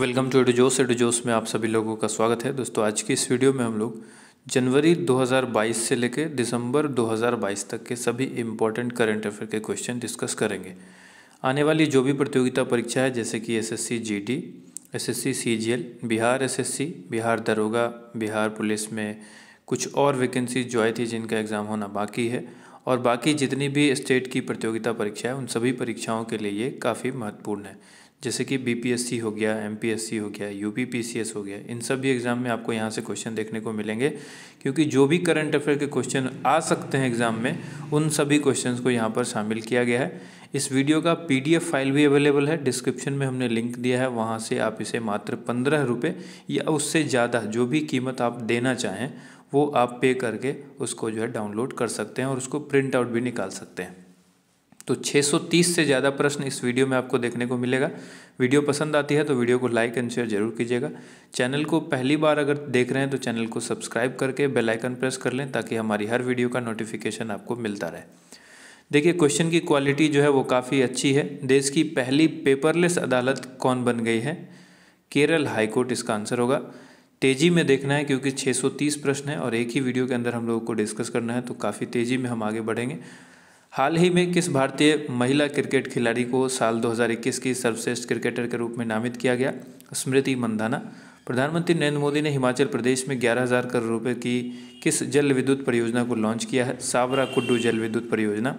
welcome to एडोजोस एडोजोस में आप सभी लोगों का स्वागत है दोस्तों आज की इस वीडियो में हम लोग जनवरी 2022 से लेकर दिसंबर 2022 तक के सभी इम्पॉर्टेंट करंट अफेयर के क्वेश्चन डिस्कस करेंगे आने वाली जो भी प्रतियोगिता परीक्षा है जैसे कि SSC GD, SSC CGL, Bihar SSC, Bihar दरोगा बिहार पुलिस में कुछ और वैकेंसी जो आई थी जिनका एग्ज़ाम होना बाकी है और बाकी जितनी भी स्टेट की प्रतियोगिता परीक्षा है उन सभी परीक्षाओं के लिए ये काफ़ी महत्वपूर्ण है जैसे कि बीपीएससी हो गया एमपीएससी हो गया यूपीपीसीएस हो गया इन सभी एग्ज़ाम में आपको यहाँ से क्वेश्चन देखने को मिलेंगे क्योंकि जो भी करंट अफेयर के क्वेश्चन आ सकते हैं एग्ज़ाम में उन सभी क्वेश्चन को यहाँ पर शामिल किया गया है इस वीडियो का पीडीएफ फाइल भी अवेलेबल है डिस्क्रिप्शन में हमने लिंक दिया है वहाँ से आप इसे मात्र पंद्रह रुपये या उससे ज़्यादा जो भी कीमत आप देना चाहें वो आप पे करके उसको जो है डाउनलोड कर सकते हैं और उसको प्रिंट आउट भी निकाल सकते हैं तो 630 से ज़्यादा प्रश्न इस वीडियो में आपको देखने को मिलेगा वीडियो पसंद आती है तो वीडियो को लाइक एंड शेयर जरूर कीजिएगा चैनल को पहली बार अगर देख रहे हैं तो चैनल को सब्सक्राइब करके बेल आइकन प्रेस कर लें ताकि हमारी हर वीडियो का नोटिफिकेशन आपको मिलता रहे देखिए क्वेश्चन की क्वालिटी जो है वो काफ़ी अच्छी है देश की पहली पेपरलेस अदालत कौन बन गई है केरल हाईकोर्ट इसका आंसर होगा तेज़ी में देखना है क्योंकि छः प्रश्न है और एक ही वीडियो के अंदर हम लोगों को डिस्कस करना है तो काफ़ी तेज़ी में हम आगे बढ़ेंगे हाल ही में किस भारतीय महिला क्रिकेट खिलाड़ी को साल 2021 की सर्वश्रेष्ठ क्रिकेटर के रूप में नामित किया गया स्मृति मंदाना प्रधानमंत्री नरेंद्र मोदी ने हिमाचल प्रदेश में ग्यारह हज़ार करोड़ रुपए की किस जल विद्युत परियोजना को लॉन्च किया है सावरा कुड्डू जल विद्युत परियोजना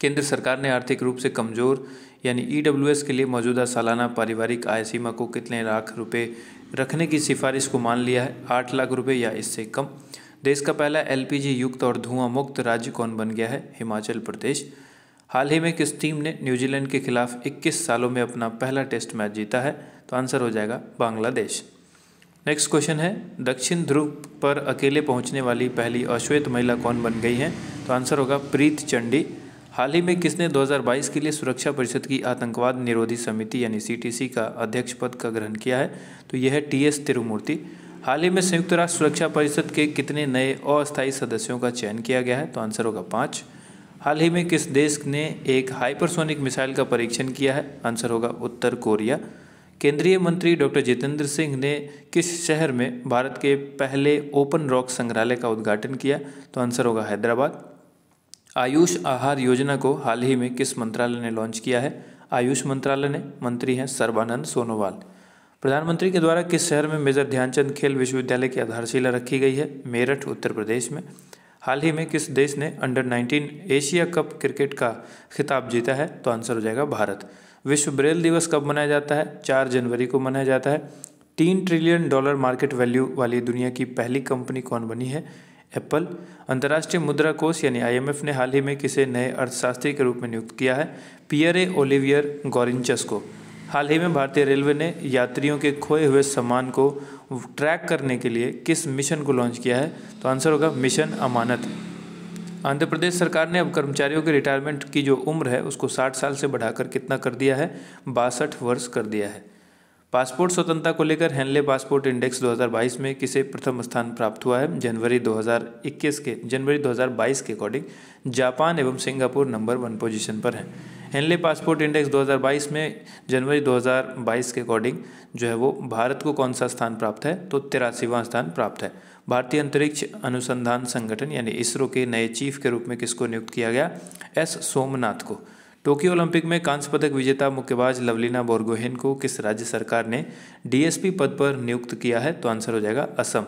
केंद्र सरकार ने आर्थिक रूप से कमज़ोर यानी ई e के लिए मौजूदा सालाना पारिवारिक आय सीमा को कितने लाख रुपये रखने की सिफारिश को मान लिया है आठ लाख रुपये या इससे कम देश का पहला एलपीजी युक्त और धुआं मुक्त राज्य कौन बन गया है हिमाचल प्रदेश हाल ही में किस टीम ने न्यूजीलैंड के खिलाफ 21 सालों में अपना पहला टेस्ट मैच जीता है तो आंसर हो जाएगा बांग्लादेश नेक्स्ट क्वेश्चन है दक्षिण ध्रुव पर अकेले पहुंचने वाली पहली अश्वेत महिला कौन बन गई हैं तो आंसर होगा प्रीत चंडी हाल ही में किसने 2022 के लिए सुरक्षा परिषद की आतंकवाद निरोधी समिति यानी सीटीसी का अध्यक्ष पद का ग्रहण किया है तो यह है टी एस तिरुमूर्ति हाल ही में संयुक्त राष्ट्र सुरक्षा परिषद के कितने नए अस्थायी सदस्यों का चयन किया गया है तो आंसर होगा पाँच हाल ही में किस देश ने एक हाइपरसोनिक मिसाइल का परीक्षण किया है आंसर होगा उत्तर कोरिया केंद्रीय मंत्री डॉक्टर जितेंद्र सिंह ने किस शहर में भारत के पहले ओपन रॉक संग्रहालय का उद्घाटन किया तो आंसर होगा हैदराबाद आयुष आहार योजना को हाल ही में किस मंत्रालय ने लॉन्च किया है आयुष मंत्रालय ने मंत्री हैं सर्बानंद सोनोवाल प्रधानमंत्री के द्वारा किस शहर में मेजर ध्यानचंद खेल विश्वविद्यालय की आधारशिला रखी गई है मेरठ उत्तर प्रदेश में हाल ही में किस देश ने अंडर 19 एशिया कप क्रिकेट का खिताब जीता है तो आंसर हो जाएगा भारत विश्व ब्रेल दिवस कब मनाया जाता है चार जनवरी को मनाया जाता है तीन ट्रिलियन डॉलर मार्केट वैल्यू वाली दुनिया की पहली कंपनी कौन बनी है एप्पल अंतर्राष्ट्रीय मुद्रा कोष यानी आईएमएफ ने हाल ही में किसे नए अर्थशास्त्री के रूप में नियुक्त किया है पियरे ओलिवियर गोरिंचस को हाल ही में भारतीय रेलवे ने यात्रियों के खोए हुए सामान को ट्रैक करने के लिए किस मिशन को लॉन्च किया है तो आंसर होगा मिशन अमानत आंध्र प्रदेश सरकार ने अब कर्मचारियों के रिटायरमेंट की जो उम्र है उसको 60 साल से बढ़ाकर कितना कर दिया है बासठ वर्ष कर दिया है पासपोर्ट स्वतंत्रता को लेकर हेनले पासपोर्ट इंडेक्स 2022 में किसे प्रथम स्थान प्राप्त हुआ है जनवरी 2021 के जनवरी 2022 के अकॉर्डिंग जापान एवं सिंगापुर नंबर वन पोजीशन पर हैं हेनले पासपोर्ट इंडेक्स 2022 में जनवरी 2022 के अकॉर्डिंग जो है वो भारत को कौन सा स्थान प्राप्त है तो तिरासीवा स्थान प्राप्त है भारतीय अंतरिक्ष अनुसंधान संगठन यानी इसरो के नए चीफ के रूप में किसको नियुक्त किया गया एस सोमनाथ को टोक्यो ओलंपिक में कांस्य पदक विजेता मुक्केबाज लवलीना बोरगोहेन को किस राज्य सरकार ने डीएसपी पद पर नियुक्त किया है तो आंसर हो जाएगा असम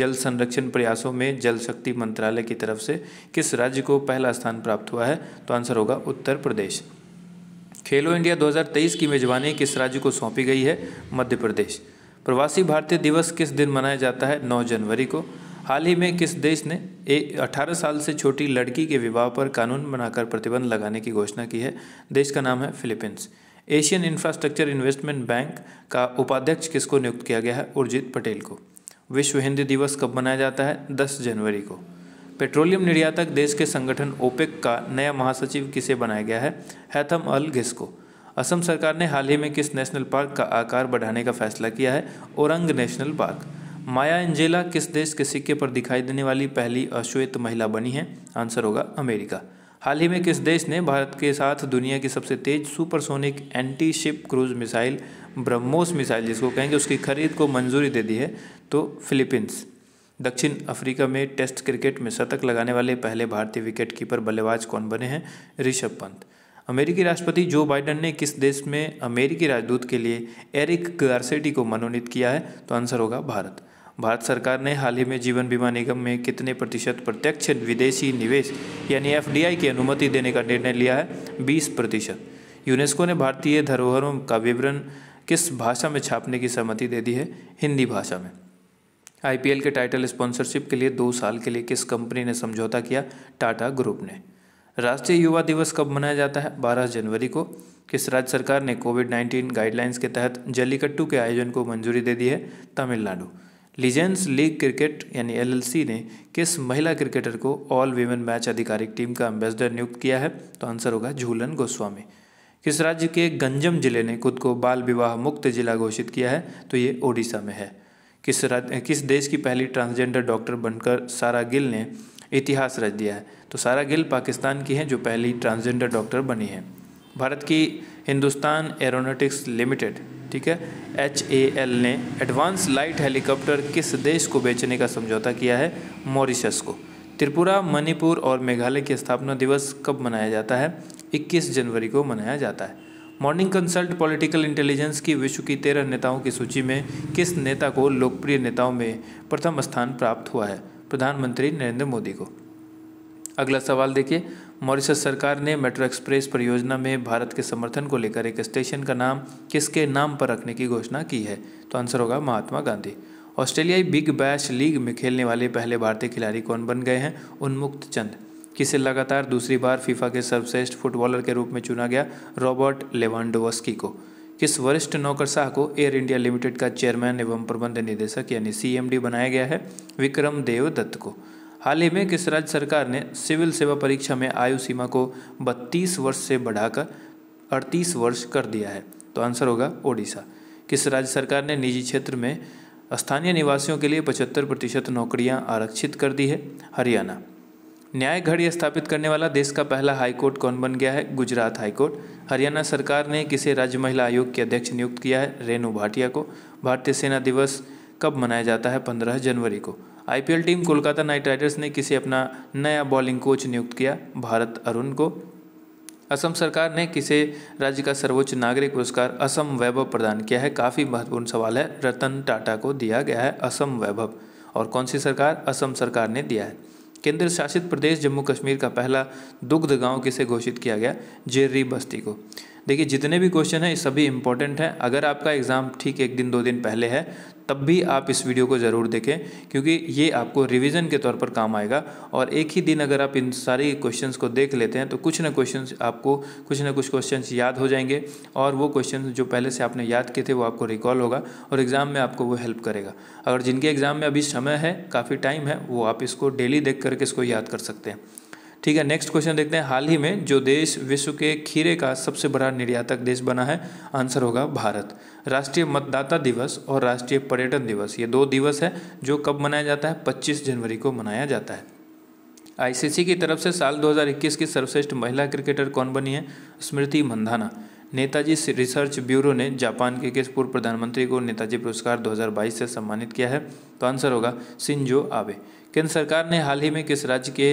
जल संरक्षण प्रयासों में जल शक्ति मंत्रालय की तरफ से किस राज्य को पहला स्थान प्राप्त हुआ है तो आंसर होगा उत्तर प्रदेश खेलो इंडिया 2023 की मेजबानी किस राज्य को सौंपी गई है मध्य प्रदेश प्रवासी भारतीय दिवस किस दिन मनाया जाता है 9 जनवरी को हाल ही में किस देश ने एक अठारह साल से छोटी लड़की के विवाह पर कानून बनाकर प्रतिबंध लगाने की घोषणा की है देश का नाम है Philippines Asian infrastructure investment bank का उपाध्यक्ष किसको नियुक्त किया गया है उर्जित पटेल को विश्व हिंदी दिवस कब मनाया जाता है 10 जनवरी को पेट्रोलियम निर्यातक देश के संगठन ओपेक का नया महासचिव किसे बनाया गया है हैथम अल घिस को असम सरकार ने हाल ही में किस नेशनल पार्क का आकार बढ़ाने का फैसला किया है Orang national park Maya Angelou किस देश के सिक्के पर दिखाई देने वाली पहली अश्वेत महिला बनी है आंसर होगा अमेरिका हाल ही में किस देश ने भारत के साथ दुनिया की सबसे तेज supersonic anti ship cruise missile BrahMos missile जिसको कहेंगे उसकी खरीद को मंजूरी दे दी है तो फिलीपींस दक्षिण अफ्रीका में टेस्ट क्रिकेट में शतक लगाने वाले पहले भारतीय विकेटकीपर बल्लेबाज कौन बने हैं ऋषभ पंत अमेरिकी राष्ट्रपति जो बाइडन ने किस देश में अमेरिकी राजदूत के लिए एरिक गार्सेटी को मनोनीत किया है तो आंसर होगा भारत भारत सरकार ने हाल ही में जीवन बीमा निगम में कितने प्रतिशत प्रत्यक्ष विदेशी निवेश यानी एफ की अनुमति देने का निर्णय लिया है बीस प्रतिशत यूनेस्को ने भारतीय धरोहरों का विवरण किस भाषा में छापने की सहमति दे दी है हिंदी भाषा में आईपीएल के टाइटल स्पॉन्सरशिप के लिए दो साल के लिए किस कंपनी ने समझौता किया टाटा ग्रुप ने राष्ट्रीय युवा दिवस कब मनाया जाता है 12 जनवरी को किस राज्य सरकार ने कोविड 19 गाइडलाइंस के तहत जलीकट्टू के आयोजन को मंजूरी दे दी है तमिलनाडु लीजेंस लीग क्रिकेट यानी एलएलसी ने किस महिला क्रिकेटर को ऑल वीमेन मैच आधिकारिक टीम का एम्बेसडर नियुक्त किया है तो आंसर होगा झूलन गोस्वामी किस राज्य के गंजम जिले ने खुद को बाल विवाह मुक्त जिला घोषित किया है तो ये ओडिशा में है किस किस देश की पहली ट्रांसजेंडर डॉक्टर बनकर सारा गिल ने इतिहास रच दिया है तो सारा गिल पाकिस्तान की हैं जो पहली ट्रांसजेंडर डॉक्टर बनी है भारत की हिंदुस्तान एरोनोटिक्स लिमिटेड ठीक है एच ए एल ने एडवांस लाइट हेलीकॉप्टर किस देश को बेचने का समझौता किया है मॉरिशस को त्रिपुरा मणिपुर और मेघालय के स्थापना दिवस कब मनाया जाता है 21 जनवरी को मनाया जाता है मॉर्निंग कंसल्ट पॉलिटिकल इंटेलिजेंस की विश्व की तेरह नेताओं की सूची में किस नेता को लोकप्रिय नेताओं में प्रथम स्थान प्राप्त हुआ है प्रधानमंत्री नरेंद्र मोदी को अगला सवाल देखिए मॉरिशस सरकार ने मेट्रो एक्सप्रेस परियोजना में भारत के समर्थन को लेकर एक स्टेशन का नाम किसके नाम पर रखने की घोषणा की है तो आंसर होगा महात्मा गांधी ऑस्ट्रेलियाई बिग बैश लीग में खेलने वाले पहले भारतीय खिलाड़ी कौन बन गए हैं उन्मुक्त चंद किसे लगातार दूसरी बार फीफा के सर्वश्रेष्ठ फुटबॉलर के रूप में चुना गया रॉबर्ट लेवानडोवस्की को किस वरिष्ठ नौकरशाह को एयर इंडिया लिमिटेड का चेयरमैन एवं प्रबंध निदेशक यानी सीएमडी बनाया गया है विक्रम देव दत्त को हाल ही में किस राज्य सरकार ने सिविल सेवा परीक्षा में आयु सीमा को 32 वर्ष से बढ़ाकर 38 वर्ष कर दिया है तो आंसर होगा ओडिशा किस राज्य सरकार ने निजी क्षेत्र में स्थानीय निवासियों के लिए पचहत्तर प्रतिशत नौकरियाँ आरक्षित कर दी है हरियाणा न्याय घड़ी स्थापित करने वाला देश का पहला हाईकोर्ट कौन बन गया है गुजरात हाईकोर्ट हरियाणा सरकार ने किसे राज्य महिला आयोग के अध्यक्ष नियुक्त किया है रेणु भाटिया को भारतीय सेना दिवस कब मनाया जाता है पंद्रह जनवरी को IPL team Kolkata knight riders ने किसे अपना नया बॉलिंग कोच नियुक्त किया भारत अरुण को असम सरकार ने किसे राज्य का सर्वोच्च नागरिक पुरस्कार असम वैभव प्रदान किया है काफ़ी महत्वपूर्ण सवाल है रतन टाटा को दिया गया है असम वैभव और कौन सी सरकार असम सरकार ने दिया है केंद्र शासित प्रदेश जम्मू कश्मीर का पहला दुग्ध गांव किसे घोषित किया गया जेर्री बस्ती को देखिए जितने भी क्वेश्चन हैं सभी इंपॉर्टेंट हैं अगर आपका एग्ज़ाम ठीक एक दिन दो दिन पहले है तब भी आप इस वीडियो को ज़रूर देखें क्योंकि ये आपको रिवीजन के तौर पर काम आएगा और एक ही दिन अगर आप इन सारी क्वेश्चंस को देख लेते हैं तो कुछ ना क्वेश्चन आपको कुछ ना कुछ क्वेश्चंस याद हो जाएंगे और वो क्वेश्चन जो पहले से आपने याद किए थे वो आपको रिकॉल होगा और एग्ज़ाम में आपको वो हेल्प करेगा अगर जिनके एग्ज़ाम में अभी समय है काफ़ी टाइम है वो आप इसको डेली देख करके इसको याद कर सकते हैं ठीक है नेक्स्ट क्वेश्चन देखते हैं हाल ही में जो देश विश्व के खीरे का सबसे बड़ा निर्यातक देश बना है आंसर होगा भारत राष्ट्रीय मतदाता दिवस और राष्ट्रीय पर्यटन दिवस ये दो दिवस है जो कब मनाया जाता है 25 जनवरी को मनाया जाता है आईसीसी की तरफ से साल 2021 की सर्वश्रेष्ठ महिला क्रिकेटर कौन बनी है स्मृति मंधाना नेताजी रिसर्च ब्यूरो ने जापान के किस पूर्व प्रधानमंत्री को नेताजी पुरस्कार 2022 से सम्मानित किया है तो आंसर होगा सिंजो आबे केंद्र सरकार ने हाल ही में किस राज्य के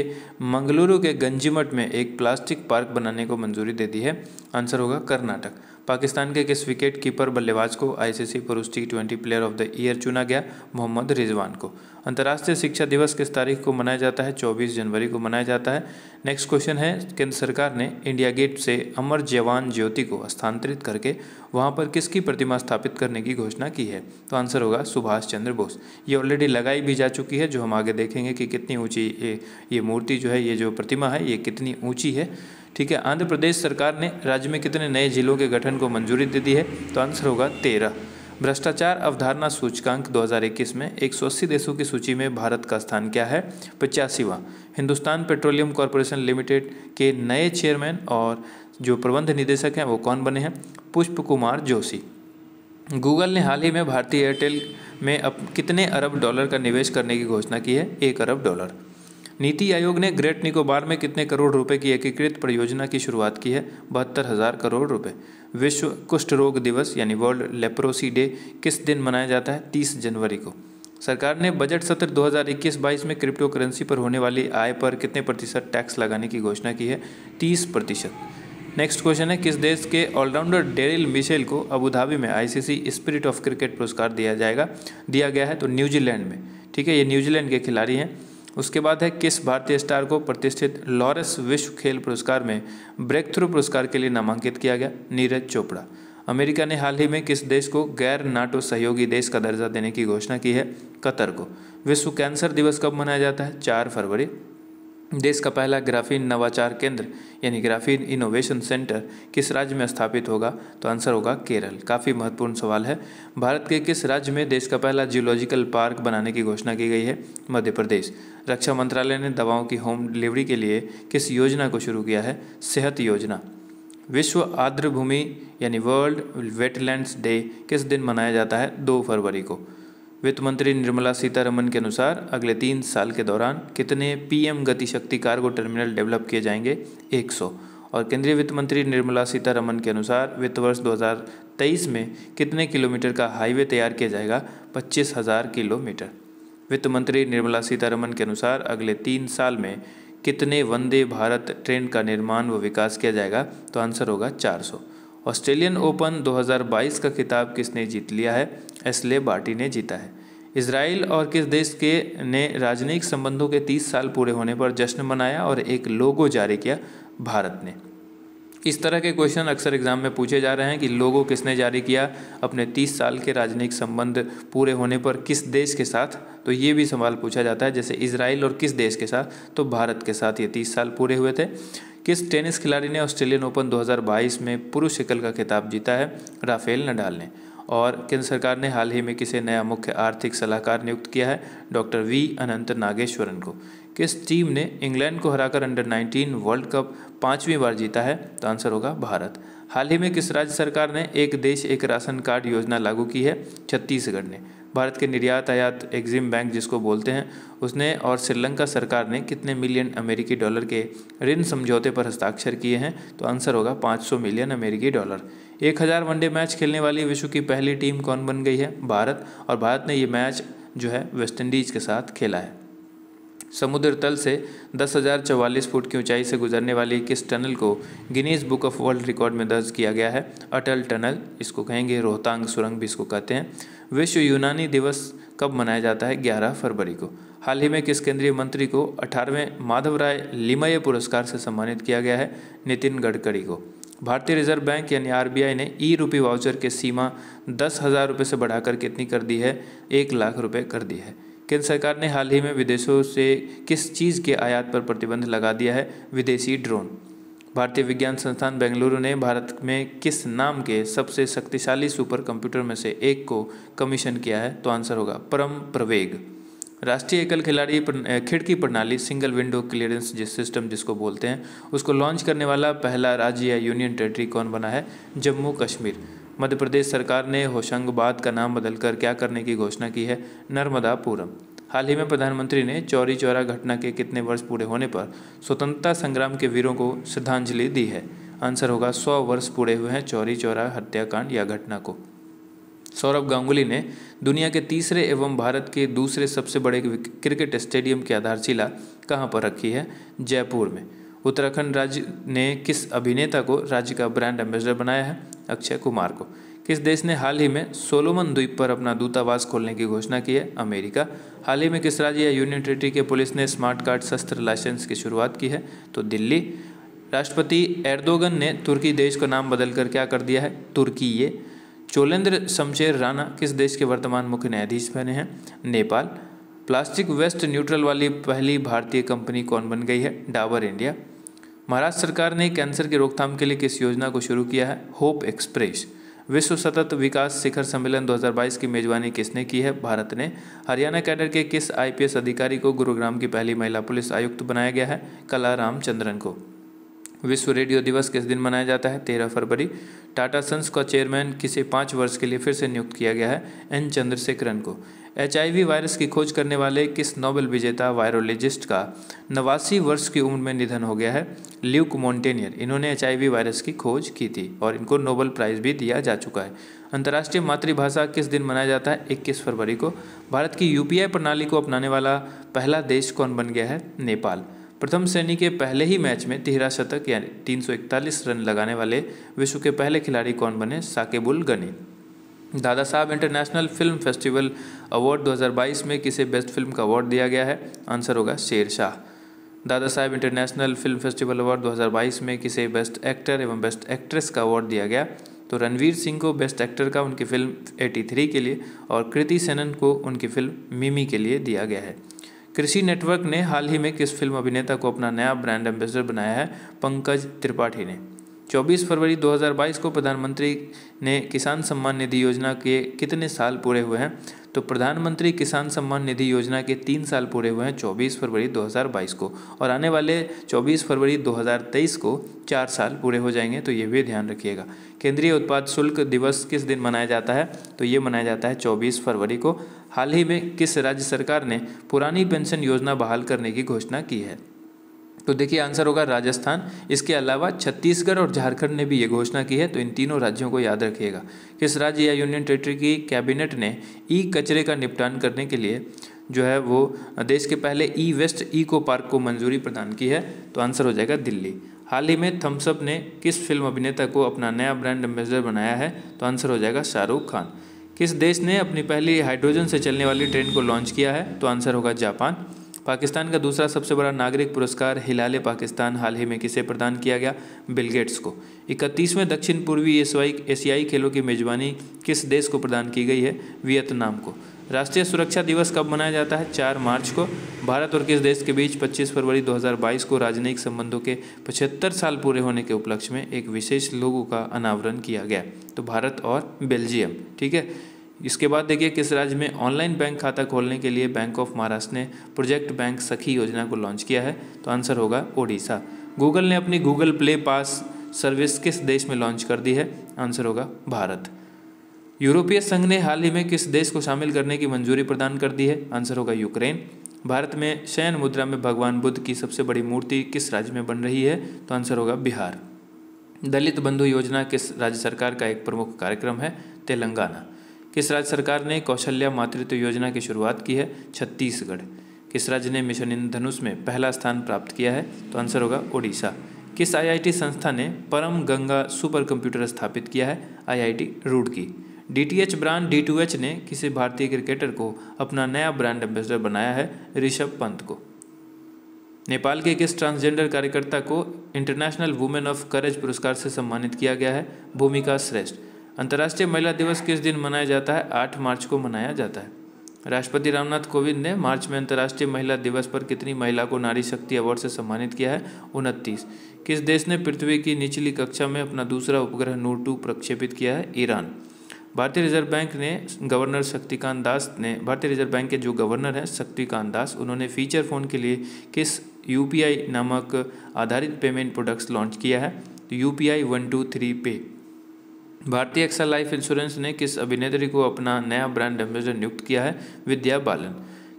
मंगलुरु के गंजीमठ में एक प्लास्टिक पार्क बनाने को मंजूरी दे दी है आंसर होगा कर्नाटक पाकिस्तान के किस विकेट कीपर बल्लेबाज को आईसीसी पुरुष T twenty player of the year चुना गया मोहम्मद रिजवान को अंतर्राष्ट्रीय शिक्षा दिवस किस तारीख को मनाया जाता है 24 जनवरी को मनाया जाता है नेक्स्ट क्वेश्चन है केंद्र सरकार ने इंडिया गेट से अमर जवान ज्योति को स्थानांतरित करके वहाँ पर किसकी प्रतिमा स्थापित करने की घोषणा की है तो आंसर होगा सुभाष चंद्र बोस ये ऑलरेडी लगाई भी जा चुकी है जो हम आगे देखेंगे कि कितनी ऊँची ये, ये मूर्ति जो है ये जो प्रतिमा है ये कितनी ऊँची है ठीक है आंध्र प्रदेश सरकार ने राज्य में कितने नए जिलों के गठन को मंजूरी दे दी है तो आंसर होगा तेरह भ्रष्टाचार अवधारणा सूचकांक 2021 में 180 देशों की सूची में भारत का स्थान क्या है पचासीवा हिंदुस्तान पेट्रोलियम कॉरपोरेशन लिमिटेड के नए चेयरमैन और जो प्रबंध निदेशक हैं वो कौन बने हैं पुष्प कुमार जोशी गूगल ने हाल ही में भारतीय एयरटेल में अब कितने अरब डॉलर का निवेश करने की घोषणा की है एक अरब डॉलर नीति आयोग ने ग्रेट निकोबार में कितने करोड़ रुपए की एकीकृत परियोजना की शुरुआत की है बहत्तर हज़ार करोड़ रुपए विश्व कुष्ठ रोग दिवस यानी वर्ल्ड लेप्रोसी डे किस दिन मनाया जाता है तीस जनवरी को सरकार ने बजट सत्र 2021-22 में क्रिप्टो करेंसी पर होने वाली आय पर कितने प्रतिशत टैक्स लगाने की घोषणा की है तीस प्रतिशत नेक्स्ट क्वेश्चन है किस देश के ऑलराउंडर डेरिल मिशेल को अबुधाबी में आईसीसी स्पिरिट ऑफ क्रिकेट पुरस्कार दिया जाएगा दिया गया है तो न्यूजीलैंड में ठीक है ये न्यूजीलैंड के खिलाड़ी हैं उसके बाद है किस भारतीय स्टार को प्रतिष्ठित लॉरेंस विश्व खेल पुरस्कार में ब्रेक थ्रू पुरस्कार के लिए नामांकित किया गया नीरज चोपड़ा अमेरिका ने हाल ही में किस देश को गैर नाटो सहयोगी देश का दर्जा देने की घोषणा की है कतर को विश्व कैंसर दिवस कब मनाया जाता है चार फरवरी देश का पहला ग्राफीन नवाचार केंद्र यानी ग्राफीन इनोवेशन सेंटर किस राज्य में स्थापित होगा तो आंसर होगा केरल काफ़ी महत्वपूर्ण सवाल है भारत के किस राज्य में देश का पहला जियोलॉजिकल पार्क बनाने की घोषणा की गई है मध्य प्रदेश रक्षा मंत्रालय ने दवाओं की होम डिलीवरी के लिए किस योजना को शुरू किया है सेहत योजना विश्व आर्द्र भूमि यानी वर्ल्ड वेटलैंड्स डे किस दिन मनाया जाता है दो फरवरी को वित्त मंत्री निर्मला सीतारमन के अनुसार अगले तीन साल के दौरान कितने PM Gati Shakti cargo terminal develop किए जाएंगे 100 और केंद्रीय वित्त मंत्री निर्मला सीतारमन के अनुसार वित्त वर्ष 2023 में कितने किलोमीटर का हाईवे तैयार किया जाएगा पच्चीस हज़ार किलोमीटर वित्त मंत्री निर्मला सीतारमन के अनुसार अगले तीन साल में कितने वंदे भारत ट्रेन का निर्माण व विकास किया जाएगा तो आंसर होगा 400 ऑस्ट्रेलियन ओपन 2022 का खिताब किसने जीत लिया है एसले बाटी ने जीता है इसराइल और किस देश के ने राजनयिक संबंधों के 30 साल पूरे होने पर जश्न मनाया और एक लोगो जारी किया भारत ने इस तरह के क्वेश्चन अक्सर एग्जाम में पूछे जा रहे हैं कि लोगों किसने जारी किया अपने 30 साल के राजनयिक संबंध पूरे होने पर किस देश के साथ तो ये भी सवाल पूछा जाता है जैसे इसराइल और किस देश के साथ तो भारत के साथ ये 30 साल पूरे हुए थे किस टेनिस खिलाड़ी ने ऑस्ट्रेलियन ओपन 2022 में पुरुष एकल का खिताब जीता है राफेल नडाल ने और केंद्र सरकार ने हाल ही में किसे नया मुख्य आर्थिक सलाहकार नियुक्त किया है डॉक्टर वी अनंत नागेश्वरन को किस टीम ने इंग्लैंड को हराकर अंडर 19 वर्ल्ड कप पाँचवीं बार जीता है तो आंसर होगा भारत हाल ही में किस राज्य सरकार ने एक देश एक राशन कार्ड योजना लागू की है छत्तीसगढ़ ने भारत के निर्यात आयात एग्जिम बैंक जिसको बोलते हैं उसने और श्रीलंका सरकार ने कितने मिलियन अमेरिकी डॉलर के ऋण समझौते पर हस्ताक्षर किए हैं तो आंसर होगा 500 मिलियन अमेरिकी डॉलर एक हज़ार वनडे मैच खेलने वाली विश्व की पहली टीम कौन बन गई है भारत और भारत ने ये मैच जो है वेस्टइंडीज़ के साथ खेला है समुद्र तल से दस हज़ार चवालीस फुट की ऊंचाई से गुजरने वाली किस टनल को Guinness book of world record में दर्ज किया गया है अटल टनल इसको कहेंगे रोहतांग सुरंग भी इसको कहते हैं विश्व यूनानी दिवस कब मनाया जाता है 11 फरवरी को हाल ही में किस केंद्रीय मंत्री को अठारहवें माधव राय लिमय पुरस्कार से सम्मानित किया गया है नितिन गडकरी को भारतीय रिजर्व बैंक यानी आरबीआई ने ई रूपी वाउचर की सीमा दस हज़ार रुपये से बढ़ाकर कितनी कर दी है एक लाख रुपये कर दी है केंद्र सरकार ने हाल ही में विदेशों से किस चीज़ के आयात पर प्रतिबंध लगा दिया है विदेशी ड्रोन भारतीय विज्ञान संस्थान बेंगलुरु ने भारत में किस नाम के सबसे शक्तिशाली सुपर कंप्यूटर में से एक को कमीशन किया है तो आंसर होगा परम प्रवेग राष्ट्रीय एकल खिलाड़ी खिड़की प्रणाली सिंगल विंडो क्लियरेंस जिस सिस्टम जिसको बोलते हैं उसको लॉन्च करने वाला पहला राज्य या यूनियन टेरिटरी कौन बना है जम्मू कश्मीर मध्य प्रदेश सरकार ने होशंगाबाद का नाम बदलकर क्या करने की घोषणा की है नर्मदापुरम हाल ही में प्रधानमंत्री ने चौरी चौरा घटना के कितने वर्ष पूरे होने पर स्वतंत्रता संग्राम के वीरों को श्रद्धांजलि दी है आंसर होगा सौ वर्ष पूरे हुए हैं चौरी चौरा हत्याकांड या घटना को सौरभ गांगुली ने दुनिया के तीसरे एवं भारत के दूसरे सबसे बड़े क्रिकेट स्टेडियम की आधारशिला कहाँ पर रखी है जयपुर में उत्तराखंड राज्य ने किस अभिनेता को राज्य का ब्रांड एम्बेसडर बनाया है अक्षय कुमार को किस देश ने हाल ही में सोलोमन द्वीप पर अपना दूतावास खोलने की घोषणा की है अमेरिका हाल ही में किस राज्य या यूनियन टेरिटरी के पुलिस ने स्मार्ट कार्ड शस्त्र लाइसेंस की शुरुआत की है तो दिल्ली राष्ट्रपति एर्दोगन ने तुर्की देश का नाम बदलकर क्या कर दिया है तुर्की ये चोलेंद्र शमशेर राणा किस देश के वर्तमान मुख्य न्यायाधीश बने हैं नेपाल प्लास्टिक वेस्ट न्यूट्रल वाली पहली भारतीय कंपनी कौन बन गई है डाबर इंडिया महाराष्ट्र सरकार ने कैंसर की रोकथाम के लिए किस योजना को शुरू किया है होप एक्सप्रेस विश्व सतत विकास शिखर सम्मेलन 2022 की मेजबानी किसने की है भारत ने हरियाणा कैडर के किस आईपीएस अधिकारी को गुरुग्राम की पहली महिला पुलिस आयुक्त बनाया गया है कला रामचंद्रन को विश्व रेडियो दिवस किस दिन मनाया जाता है तेरह फरवरी टाटा सन्स का चेयरमैन किसे पाँच वर्ष के लिए फिर से नियुक्त किया गया है एन चंद्रशेखरन को एच वायरस की खोज करने वाले किस नोबेल विजेता वायरोलॉजिस्ट का नवासी वर्ष की उम्र में निधन हो गया है ल्यूक मोन्टेनियर इन्होंने एच वायरस की खोज की थी और इनको नोबेल प्राइज़ भी दिया जा चुका है अंतर्राष्ट्रीय मातृभाषा किस दिन मनाया जाता है इक्कीस फरवरी को भारत की यूपीआई प्रणाली को अपनाने वाला पहला देश कौन बन गया है नेपाल प्रथम श्रेणी के पहले ही मैच में तिहरा शतक यानी तीन रन लगाने वाले विश्व के पहले खिलाड़ी कौन बने साकेबुल गनी दादा साहब इंटरनेशनल फिल्म फेस्टिवल अवार्ड 2022 में किसे बेस्ट फिल्म का अवार्ड दिया गया है आंसर होगा शेर शाह दादा साहब इंटरनेशनल फिल्म फेस्टिवल अवार्ड 2022 में किसे बेस्ट एक्टर एवं बेस्ट एक्ट्रेस का अवार्ड दिया गया तो रणवीर सिंह को बेस्ट एक्टर का उनकी फिल्म 83 के लिए और कृति सेनन को उनकी फिल्म मिमी के लिए दिया गया है कृषि नेटवर्क ने हाल ही में किस फिल्म अभिनेता को अपना नया ब्रांड एम्बेसडर बनाया है पंकज त्रिपाठी ने 24 फरवरी 2022 को प्रधानमंत्री ने किसान सम्मान निधि योजना के कितने साल पूरे हुए हैं तो प्रधानमंत्री किसान सम्मान निधि योजना के तीन साल पूरे हुए हैं 24 फरवरी 2022 को और आने वाले 24 फरवरी 2023 को चार साल पूरे हो जाएंगे तो ये भी ध्यान रखिएगा केंद्रीय उत्पाद शुल्क दिवस किस दिन मनाया जाता है तो ये मनाया जाता है 24 फरवरी को हाल ही में किस राज्य सरकार ने पुरानी पेंशन योजना बहाल करने की घोषणा की है तो देखिए आंसर होगा राजस्थान इसके अलावा छत्तीसगढ़ और झारखंड ने भी ये घोषणा की है तो इन तीनों राज्यों को याद रखिएगा किस राज्य या यूनियन टेरेटरी की कैबिनेट ने ई कचरे का निपटान करने के लिए जो है वो देश के पहले ई वेस्ट ईको पार्क को मंजूरी प्रदान की है तो आंसर हो जाएगा दिल्ली हाल ही में थम्सअप ने किस फिल्म अभिनेता को अपना नया ब्रांड एम्बेसडर बनाया है तो आंसर हो जाएगा शाहरुख खान किस देश ने अपनी पहली हाइड्रोजन से चलने वाली ट्रेन को लॉन्च किया है तो आंसर होगा जापान पाकिस्तान का दूसरा सबसे बड़ा नागरिक पुरस्कार हिलाले पाकिस्तान हाल ही में किसे प्रदान किया गया बिलगेट्स को इकतीसवें दक्षिण पूर्वी एशियाई एशियाई खेलों की मेजबानी किस देश को प्रदान की गई है वियतनाम को राष्ट्रीय सुरक्षा दिवस कब मनाया जाता है चार मार्च को भारत और किस देश के बीच 25 फरवरी 2022 को राजनयिक संबंधों के 75 साल पूरे होने के उपलक्ष्य में एक विशेष लोगों का अनावरण किया गया तो भारत और बेल्जियम ठीक है इसके बाद देखिए किस राज्य में ऑनलाइन बैंक खाता खोलने के लिए बैंक ऑफ महाराष्ट्र ने प्रोजेक्ट बैंक सखी योजना को लॉन्च किया है तो आंसर होगा ओडिशा गूगल ने अपनी गूगल प्ले पास सर्विस किस देश में लॉन्च कर दी है आंसर होगा भारत यूरोपीय संघ ने हाल ही में किस देश को शामिल करने की मंजूरी प्रदान कर दी है आंसर होगा यूक्रेन भारत में शयन मुद्रा में भगवान बुद्ध की सबसे बड़ी मूर्ति किस राज्य में बन रही है तो आंसर होगा बिहार दलित बंधु योजना किस राज्य सरकार का एक प्रमुख कार्यक्रम है तेलंगाना किस राज्य सरकार ने कौशल्या मातृत्व योजना की शुरुआत की है छत्तीसगढ़ किस राज्य ने मिशन इंद्रधनुष में पहला स्थान प्राप्त किया है तो आंसर होगा ओडिशा किस आईआईटी संस्था ने परम गंगा सुपर कंप्यूटर स्थापित किया है IIT Roorkee DTH brand D ने किसी भारतीय क्रिकेटर को अपना नया ब्रांड एम्बेसडर बनाया है ऋषभ पंत को नेपाल के किस ट्रांसजेंडर कार्यकर्ता को इंटरनेशनल वुमेन ऑफ करेज पुरस्कार से सम्मानित किया गया है भूमिका श्रेष्ठ अंतर्राष्ट्रीय महिला दिवस किस दिन मनाया जाता है आठ मार्च को मनाया जाता है राष्ट्रपति रामनाथ कोविंद ने मार्च में अंतर्राष्ट्रीय महिला दिवस पर कितनी महिला को नारी शक्ति अवार्ड से सम्मानित किया है उनतीस किस देश ने पृथ्वी की निचली कक्षा में अपना दूसरा उपग्रह नूर टू प्रक्षेपित किया है ईरान भारतीय रिजर्व बैंक ने गवर्नर शक्तिकांत दास ने भारतीय रिजर्व बैंक के जो गवर्नर हैं शक्तिकांत दास उन्होंने फीचर फ़ोन के लिए किस यू नामक आधारित पेमेंट प्रोडक्ट्स लॉन्च किया है तो U P I one two three pay भारतीय एक्सा लाइफ इंश्योरेंस ने किस अभिनेत्री को अपना नया ब्रांड एम्बेसडर नियुक्त किया है विद्या बालन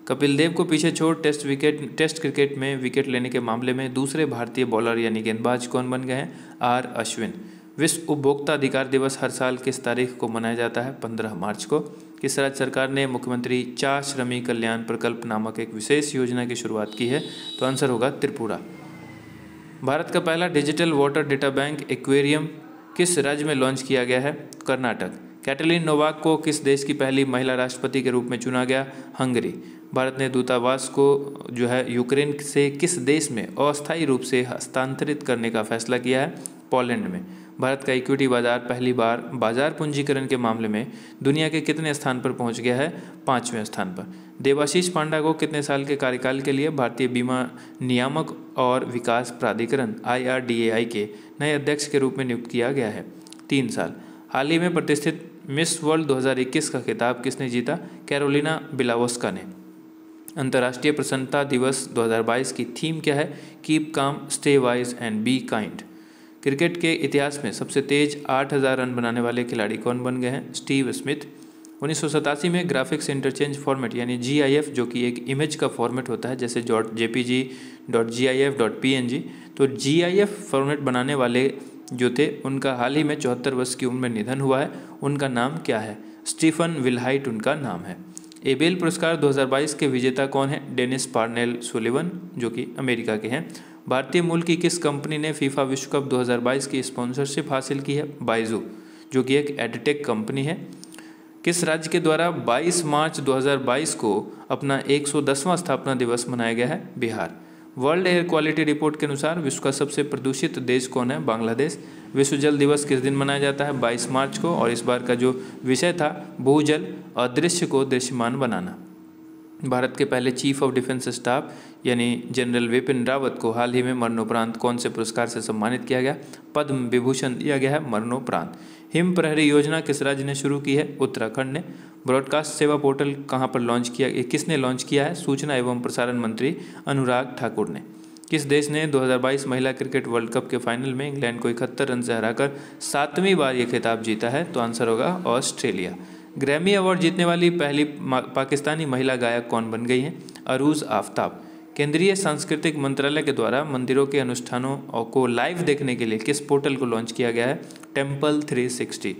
कपिल देव को पीछे छोड़ टेस्ट विकेट टेस्ट क्रिकेट में विकेट लेने के मामले में दूसरे भारतीय बॉलर यानी गेंदबाज कौन बन गए हैं आर अश्विन विश्व उपभोक्ता अधिकार दिवस हर साल किस तारीख को मनाया जाता है पंद्रह मार्च को किस राज्य सरकार ने मुख्यमंत्री चा श्रमी कल्याण प्रकल्प नामक एक विशेष योजना की शुरुआत की है तो आंसर होगा त्रिपुरा भारत का पहला digital water data bank aquarium किस राज्य में लॉन्च किया गया है कर्नाटक कैटलिन नोवाक को किस देश की पहली महिला राष्ट्रपति के रूप में चुना गया हंगरी भारत ने दूतावास को जो है यूक्रेन से किस देश में अस्थायी रूप से हस्तांतरित करने का फैसला किया है पोलैंड में भारत का इक्विटी बाजार पहली बार बाजार पूंजीकरण के मामले में दुनिया के कितने स्थान पर पहुंच गया है पाँचवें स्थान पर देवाशीष पांडा को कितने साल के कार्यकाल के लिए भारतीय बीमा नियामक और विकास प्राधिकरण आई के नए अध्यक्ष के रूप में नियुक्त किया गया है तीन साल हाल ही में प्रतिष्ठित मिस वर्ल्ड 2021 का खिताब किसने जीता कैरोलिना बिलावस्का ने अंतर्राष्ट्रीय प्रसन्नता दिवस 2022 की थीम क्या है keep calm stay wise and be kind cricket के इतिहास में सबसे तेज 8000 रन बनाने वाले खिलाड़ी कौन बन गए हैं स्टीव स्मिथ उन्नीस में ग्राफिक्स इंटरचेंज फॉर्मेट यानी जी जो कि एक इमेज का फॉर्मेट होता है जैसे dot J P G dot G I F dot P N G तो जी आई एफ फॉर्मेट बनाने वाले जो थे उनका हाल ही में चौहत्तर वर्ष की उम्र में निधन हुआ है उनका नाम क्या है स्टीफन विलहाइट उनका नाम है एबेल पुरस्कार 2022 के विजेता कौन है डेनिस पार्नेल सुलिवन जो कि अमेरिका के हैं भारतीय मूल की किस कंपनी ने फीफा विश्व कप 2022 की स्पॉन्सरशिप हासिल की है बाइजू जो कि एक एडटेक कंपनी है किस राज्य के द्वारा 22 मार्च 2022 को अपना 110वां स्थापना दिवस मनाया गया है Bihar world air quality report के अनुसार विश्व का सबसे प्रदूषित देश कौन है बांग्लादेश विश्व जल दिवस किस दिन मनाया जाता है 22 मार्च को और इस बार का जो विषय था भूजल अदृश्य को दृश्यमान बनाना भारत के पहले चीफ ऑफ डिफेंस स्टाफ यानी जनरल विपिन रावत को हाल ही में मरणोपरांत कौन से पुरस्कार से सम्मानित किया गया पद्म विभूषण दिया गया है मरणोपरांत हिम प्रहरी योजना किस राज्य ने शुरू की है उत्तराखंड ने ब्रॉडकास्ट सेवा पोर्टल कहाँ पर लॉन्च किया किसने लॉन्च किया है सूचना एवं प्रसारण मंत्री अनुराग ठाकुर ने किस देश ने 2022 महिला क्रिकेट वर्ल्ड कप के फाइनल में इंग्लैंड को इकहत्तर रन से हराकर सातवीं बार ये खिताब जीता है तो आंसर होगा ऑस्ट्रेलिया ग्रैमी अवार्ड जीतने वाली पहली पाकिस्तानी महिला गायक कौन बन गई हैं अरूज आफ्ताब केंद्रीय सांस्कृतिक मंत्रालय के द्वारा मंदिरों के अनुष्ठानों को लाइव देखने के लिए किस पोर्टल को लॉन्च किया गया है टेम्पल 360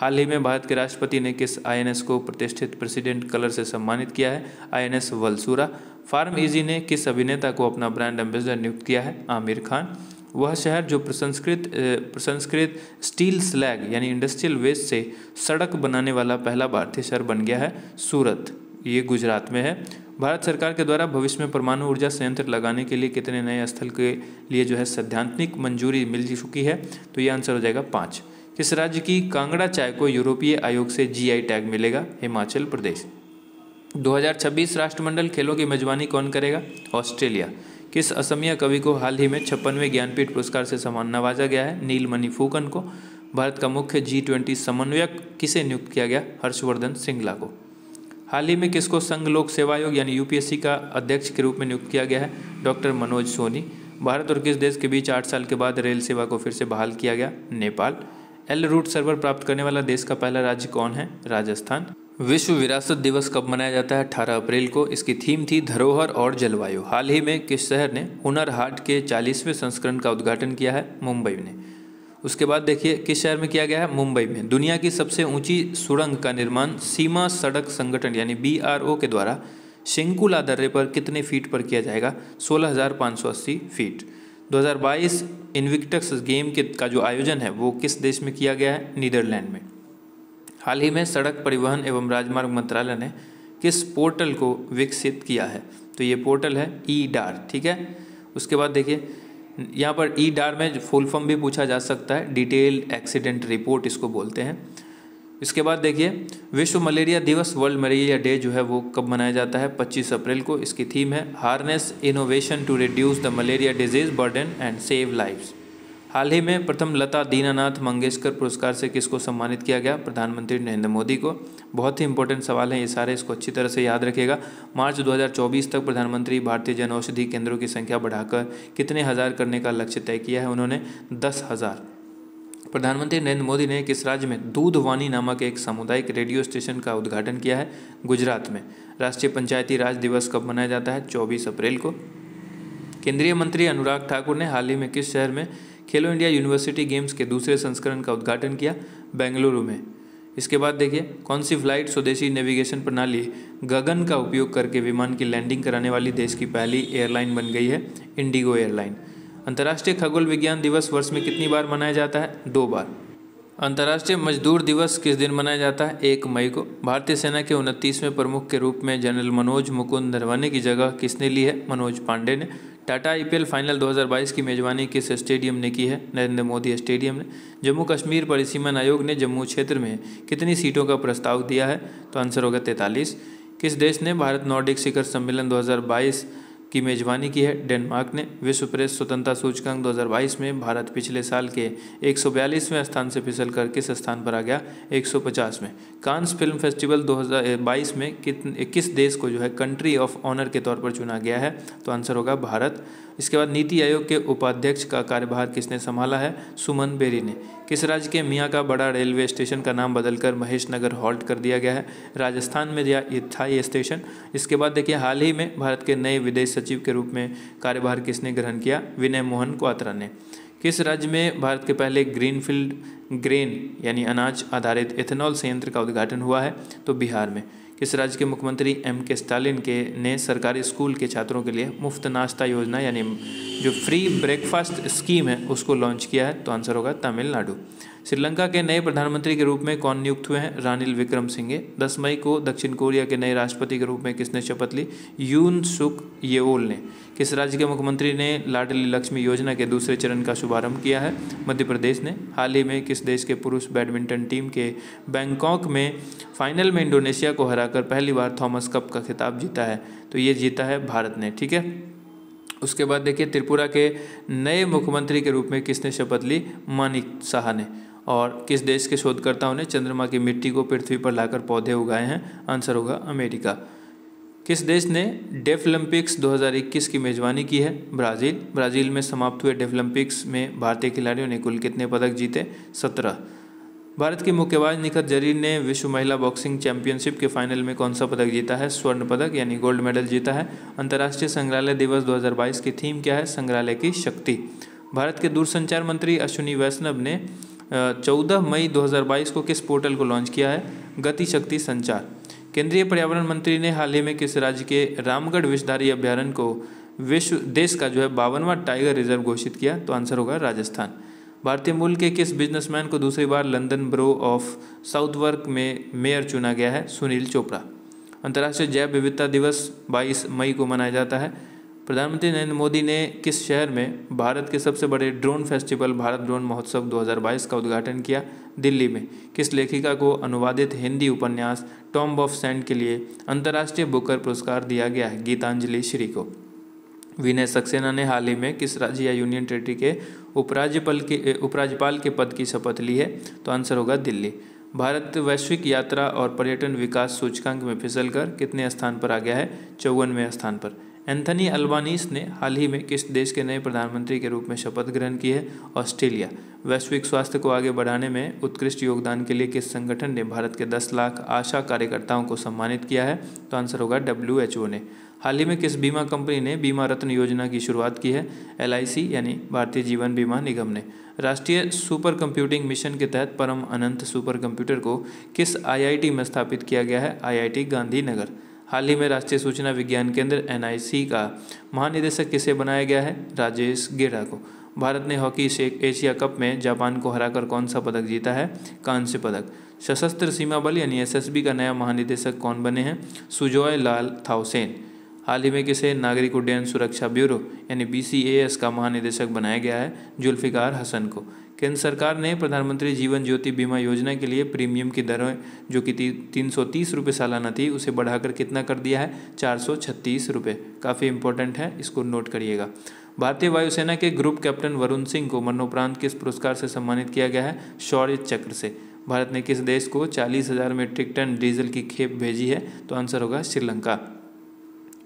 हाल ही में भारत के राष्ट्रपति ने किस आईएनएस को प्रतिष्ठित प्रेसिडेंट कलर से सम्मानित किया है आईएनएस वलसूरा फार्म इजी ने किस अभिनेता को अपना ब्रांड एम्बेसडर नियुक्त किया है आमिर खान वह शहर जो प्रसंस्कृत प्रसंस्कृत स्टील स्लैग यानी इंडस्ट्रियल वेस्ट से सड़क बनाने वाला पहला भारतीय शहर बन गया है सूरत ये गुजरात में है भारत सरकार के द्वारा भविष्य में परमाणु ऊर्जा संयंत्र लगाने के लिए कितने नए स्थल के लिए जो है सैद्धांतिक मंजूरी मिल चुकी है तो ये आंसर हो जाएगा पाँच किस राज्य की कांगड़ा चाय को यूरोपीय आयोग से जीआई टैग मिलेगा हिमाचल प्रदेश 2026 राष्ट्रमंडल खेलों की मेजबानी कौन करेगा ऑस्ट्रेलिया किस असमिया कवि को हाल ही में छप्पनवें ज्ञानपीठ पुरस्कार से सम्मान नवाजा गया है नीलमणि फूकन को भारत का मुख्य जी ट्वेंटी समन्वयक किसे नियुक्त किया गया हर्षवर्धन सिंगला को हाल ही में किसको संघ लोक सेवा आयोग यानी यूपीएससी का अध्यक्ष के रूप में नियुक्त किया गया है डॉक्टर मनोज सोनी भारत और किस देश के बीच आठ साल के बाद रेल सेवा को फिर से बहाल किया गया नेपाल एल रूट सर्वर प्राप्त करने वाला देश का पहला राज्य कौन है राजस्थान विश्व विरासत दिवस कब मनाया जाता है 18 अप्रैल को इसकी थीम थी धरोहर और जलवायु हाल ही में किस शहर ने हुनर हाट के 40वें संस्करण का उद्घाटन किया है मुंबई ने उसके बाद देखिए किस शहर में किया गया है मुंबई में दुनिया की सबसे ऊंची सुरंग का निर्माण सीमा सड़क संगठन यानी बी के द्वारा शिंकुला दर्रे पर कितने फीट पर किया जाएगा अस्सी फीट 2022 इन्विक्टक्स गेम के का जो आयोजन है वो किस देश में किया गया है नीदरलैंड में हाल ही में सड़क परिवहन एवं राजमार्ग मंत्रालय ने किस पोर्टल को विकसित किया है तो ये पोर्टल है ई e डार ठीक है उसके बाद देखिए यहाँ पर ई e डार में फुल फॉर्म भी पूछा जा सकता है डिटेल एक्सीडेंट रिपोर्ट इसको बोलते हैं इसके बाद देखिए विश्व मलेरिया दिवस वर्ल्ड मलेरिया डे जो है वो कब मनाया जाता है 25 अप्रैल को इसकी थीम है harness innovation to reduce the malaria disease burden and save lives हाल ही में प्रथम लता दीनानाथ मंगेशकर पुरस्कार से किसको सम्मानित किया गया प्रधानमंत्री नरेंद्र मोदी को बहुत ही इंपॉर्टेंट सवाल है ये सारे इसको अच्छी तरह से याद रखिएगा मार्च 2024 तक प्रधानमंत्री भारतीय जन औषधि केंद्रों की संख्या बढ़ाकर कितने हज़ार करने का लक्ष्य तय किया है उन्होंने दस हज़ार प्रधानमंत्री नरेंद्र मोदी ने किस राज्य में दूधवानी नामक एक सामुदायिक रेडियो स्टेशन का उद्घाटन किया है गुजरात में राष्ट्रीय पंचायती राज दिवस कब मनाया जाता है 24 अप्रैल को केंद्रीय मंत्री अनुराग ठाकुर ने हाल ही में किस शहर में खेलो इंडिया यूनिवर्सिटी गेम्स के दूसरे संस्करण का उद्घाटन किया बेंगलुरु में इसके बाद देखिए कौन सी फ्लाइट स्वदेशी नेविगेशन प्रणाली गगन का उपयोग करके विमान की लैंडिंग कराने वाली देश की पहली एयरलाइन बन गई है इंडिगो एयरलाइन अंतर्राष्ट्रीय खगोल विज्ञान दिवस वर्ष में कितनी बार मनाया जाता है दो बार अंतर्राष्ट्रीय मजदूर दिवस किस दिन मनाया जाता है एक मई को भारतीय सेना के उनतीसवें प्रमुख के रूप में जनरल मनोज मुकुंद नरवाने की जगह किसने ली है मनोज पांडे ने टाटा आईपीएल फाइनल 2022 की मेजबानी किस स्टेडियम ने की है नरेंद्र मोदी स्टेडियम ने जम्मू कश्मीर परिसीमन आयोग ने जम्मू क्षेत्र में कितनी सीटों का प्रस्ताव दिया है तो आंसर होगा तैंतालीस किस देश ने भारत नॉर्डिक शिखर सम्मेलन 2022 की मेजबानी की है डेनमार्क ने विश्व प्रेस स्वतंत्रता सूचकांक 2022 में भारत पिछले साल के एक स्थान से फिसल कर किस स्थान पर आ गया एक में कांस फिल्म फेस्टिवल 2022 में कितने किस देश को जो है कंट्री ऑफ ऑनर के तौर पर चुना गया है तो आंसर होगा भारत इसके बाद नीति आयोग के उपाध्यक्ष का कार्यभार किसने संभाला है सुमन बेरी ने किस राज्य के मियाँ का बड़ा रेलवे स्टेशन का नाम बदलकर महेश नगर हॉल्ट कर दिया गया है राजस्थान में दिया ये था ये स्टेशन इसके बाद देखिए हाल ही में भारत के नए विदेश सचिव के रूप में कार्यभार किसने ग्रहण किया विनय मोहन क्वात्रा ने किस राज्य में भारत के पहले ग्रीनफील्ड ग्रेन यानी अनाज आधारित एथेनॉल संयंत्र का उद्घाटन हुआ है तो बिहार में किस राज्य के मुख्यमंत्री एम के स्टालिन के ने सरकारी स्कूल के छात्रों के लिए मुफ्त नाश्ता योजना यानी जो फ्री ब्रेकफास्ट स्कीम है उसको लॉन्च किया है तो आंसर होगा तमिलनाडु श्रीलंका के नए प्रधानमंत्री के रूप में कौन नियुक्त हुए हैं रानिल विक्रम सिंघे दस मई को दक्षिण कोरिया के नए राष्ट्रपति के रूप में किसने शपथ ली यून सुक येओल ने किस राज्य के मुख्यमंत्री ने लाडली लक्ष्मी योजना के दूसरे चरण का शुभारंभ किया है मध्य प्रदेश ने हाल ही में किस देश के पुरुष बैडमिंटन टीम के बैंकॉक में फाइनल में इंडोनेशिया को हराकर पहली बार थॉमस कप का खिताब जीता है तो ये जीता है भारत ने ठीक है उसके बाद देखिए त्रिपुरा के नए मुख्यमंत्री के रूप में किसने शपथ ली मानिक शाह ने और किस देश के शोधकर्ताओं ने चंद्रमा की मिट्टी को पृथ्वी पर लाकर पौधे उगाए हैं आंसर होगा अमेरिका किस देश ने डेफलंपिक्स 2021 की मेजबानी की है ब्राज़ील ब्राज़ील में समाप्त हुए डेफलंपिक्स में भारतीय खिलाड़ियों ने कुल कितने पदक जीते सत्रह भारत की मुक्केबाज निखत जरीन ने विश्व महिला बॉक्सिंग चैंपियनशिप के फाइनल में कौन सा पदक जीता है स्वर्ण पदक यानी गोल्ड मेडल जीता है अंतर्राष्ट्रीय संग्रहालय दिवस 2022 की थीम क्या है संग्रहालय की शक्ति भारत के दूरसंचार मंत्री अश्विनी वैष्णव ने चौदह मई 2022 को किस पोर्टल को लॉन्च किया है गति शक्ति संचार केंद्रीय पर्यावरण मंत्री ने हाल ही में किस राज्य के रामगढ़ विषधारी अभ्यारण्य को विश्व देश का जो है बावनवा टाइगर रिजर्व घोषित किया तो आंसर होगा राजस्थान भारतीय मूल के किस बिजनेसमैन को दूसरी बार लंदन ब्रो ऑफ साउथवर्क में मेयर चुना गया है सुनील चोपड़ा अंतर्राष्ट्रीय जैव विविधता दिवस 22 मई को मनाया जाता है प्रधानमंत्री नरेंद्र मोदी ने किस शहर में भारत के सबसे बड़े ड्रोन फेस्टिवल भारत ड्रोन महोत्सव 2022 का उद्घाटन किया दिल्ली में किस लेखिका को अनुवादित हिंदी उपन्यास टॉम्ब ऑफ सैंड के लिए अंतर्राष्ट्रीय बुकर पुरस्कार दिया गया है गीतांजलि श्री को विनय सक्सेना ने हाल ही में किस राज्य या यूनियन टेरिटरी के उपराज्यपाल के उपराज्यपाल के पद की शपथ ली है तो आंसर होगा दिल्ली भारत वैश्विक यात्रा और पर्यटन विकास सूचकांक में फिसल कर कितने स्थान पर आ गया है चौवनवें स्थान पर एंथनी अल्बानीस ने हाल ही में किस देश के नए प्रधानमंत्री के रूप में शपथ ग्रहण की है ऑस्ट्रेलिया वैश्विक स्वास्थ्य को आगे बढ़ाने में उत्कृष्ट योगदान के लिए किस संगठन ने भारत के 10 लाख आशा कार्यकर्ताओं को सम्मानित किया है तो आंसर होगा डब्ल्यू ने हाल ही में किस बीमा कंपनी ने बीमा रत्न योजना की शुरुआत की है एल यानी भारतीय जीवन बीमा निगम ने राष्ट्रीय सुपर कंप्यूटिंग मिशन के तहत परम अनंत सुपर कंप्यूटर को किस आईआईटी में स्थापित किया गया है आईआईटी गांधीनगर हाल ही में राष्ट्रीय सूचना विज्ञान केंद्र एन का महानिदेशक किसे बनाया गया है राजेश गेड़ा को भारत ने हॉकी से एशिया कप में जापान को हराकर कौन सा पदक जीता है कांस्य पदक सशस्त्र सीमा बल यानी एसएसबी का नया महानिदेशक कौन बने हैं सुजॉय लाल थाउसेन हाल ही में किसे नागरिक उड्डयन सुरक्षा ब्यूरो यानी बी का महानिदेशक बनाया गया है जुल्फ़िकार हसन को केंद्र सरकार ने प्रधानमंत्री जीवन ज्योति बीमा योजना के लिए प्रीमियम की दरों जो कि ती, तीन सौ तीस रुपये सालाना थी उसे बढ़ाकर कितना कर दिया है चार सौ छत्तीस रुपये काफ़ी इंपॉर्टेंट है इसको नोट करिएगा भारतीय वायुसेना के ग्रुप कैप्टन वरुण सिंह को मरणोपरांत किस पुरस्कार से सम्मानित किया गया है शौर्य चक्र से भारत ने किस देश को चालीस हज़ार मीट्रिक टन डीजल की खेप भेजी है तो आंसर होगा श्रीलंका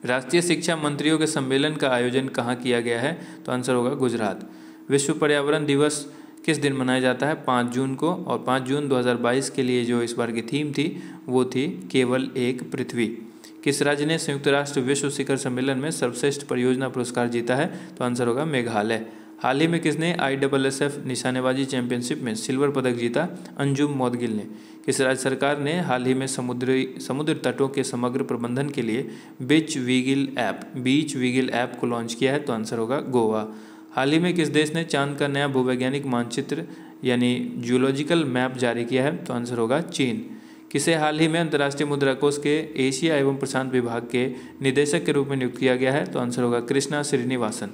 राष्ट्रीय शिक्षा मंत्रियों के सम्मेलन का आयोजन कहाँ किया गया है तो आंसर होगा गुजरात विश्व पर्यावरण दिवस किस दिन मनाया जाता है पाँच जून को और पाँच जून 2022 के लिए जो इस बार की थीम थी वो थी केवल एक पृथ्वी किस राज्य ने संयुक्त राष्ट्र विश्व शिखर सम्मेलन में सर्वश्रेष्ठ परियोजना पुरस्कार जीता है तो आंसर होगा मेघालय हाल ही में किसने आई डबल एस एफ निशानेबाजी चैंपियनशिप में सिल्वर पदक जीता अंजुम मोदगिल ने किस राज्य सरकार ने हाल ही में समुद्री समुद्र तटों के समग्र प्रबंधन के लिए beach vigil app beach vigil app को लॉन्च किया है तो आंसर होगा गोवा हाल ही में किस देश ने चांद का नया भूवैज्ञानिक मानचित्र यानी जियोलॉजिकल मैप जारी किया है तो आंसर होगा चीन किसे हाल ही में अंतर्राष्ट्रीय मुद्रा कोष के एशिया एवं प्रशांत विभाग के निदेशक के रूप में नियुक्त किया गया है तो आंसर होगा Krishna Srinivasan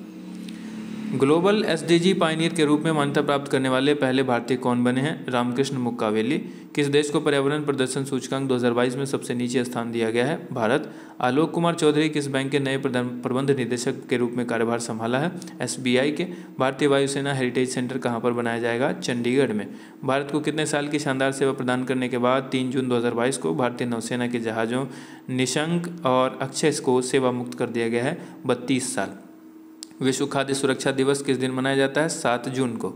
global SDG pioneer के रूप में मान्यता प्राप्त करने वाले पहले भारतीय कौन बने हैं रामकृष्ण मुक्कावेली किस देश को पर्यावरण प्रदर्शन सूचकांक 2022 में सबसे नीचे स्थान दिया गया है भारत आलोक कुमार चौधरी किस बैंक के नए प्रबंध निदेशक के रूप में कार्यभार संभाला है एसबीआई के भारतीय वायुसेना हेरिटेज सेंटर कहाँ पर बनाया जाएगा चंडीगढ़ में भारत को कितने साल की शानदार सेवा प्रदान करने के बाद तीन जून दो को भारतीय नौसेना के जहाज़ों निशंक और अक्षय को सेवा मुक्त कर दिया गया है बत्तीस साल विश्व खाद्य सुरक्षा दिवस किस दिन मनाया जाता है सात जून को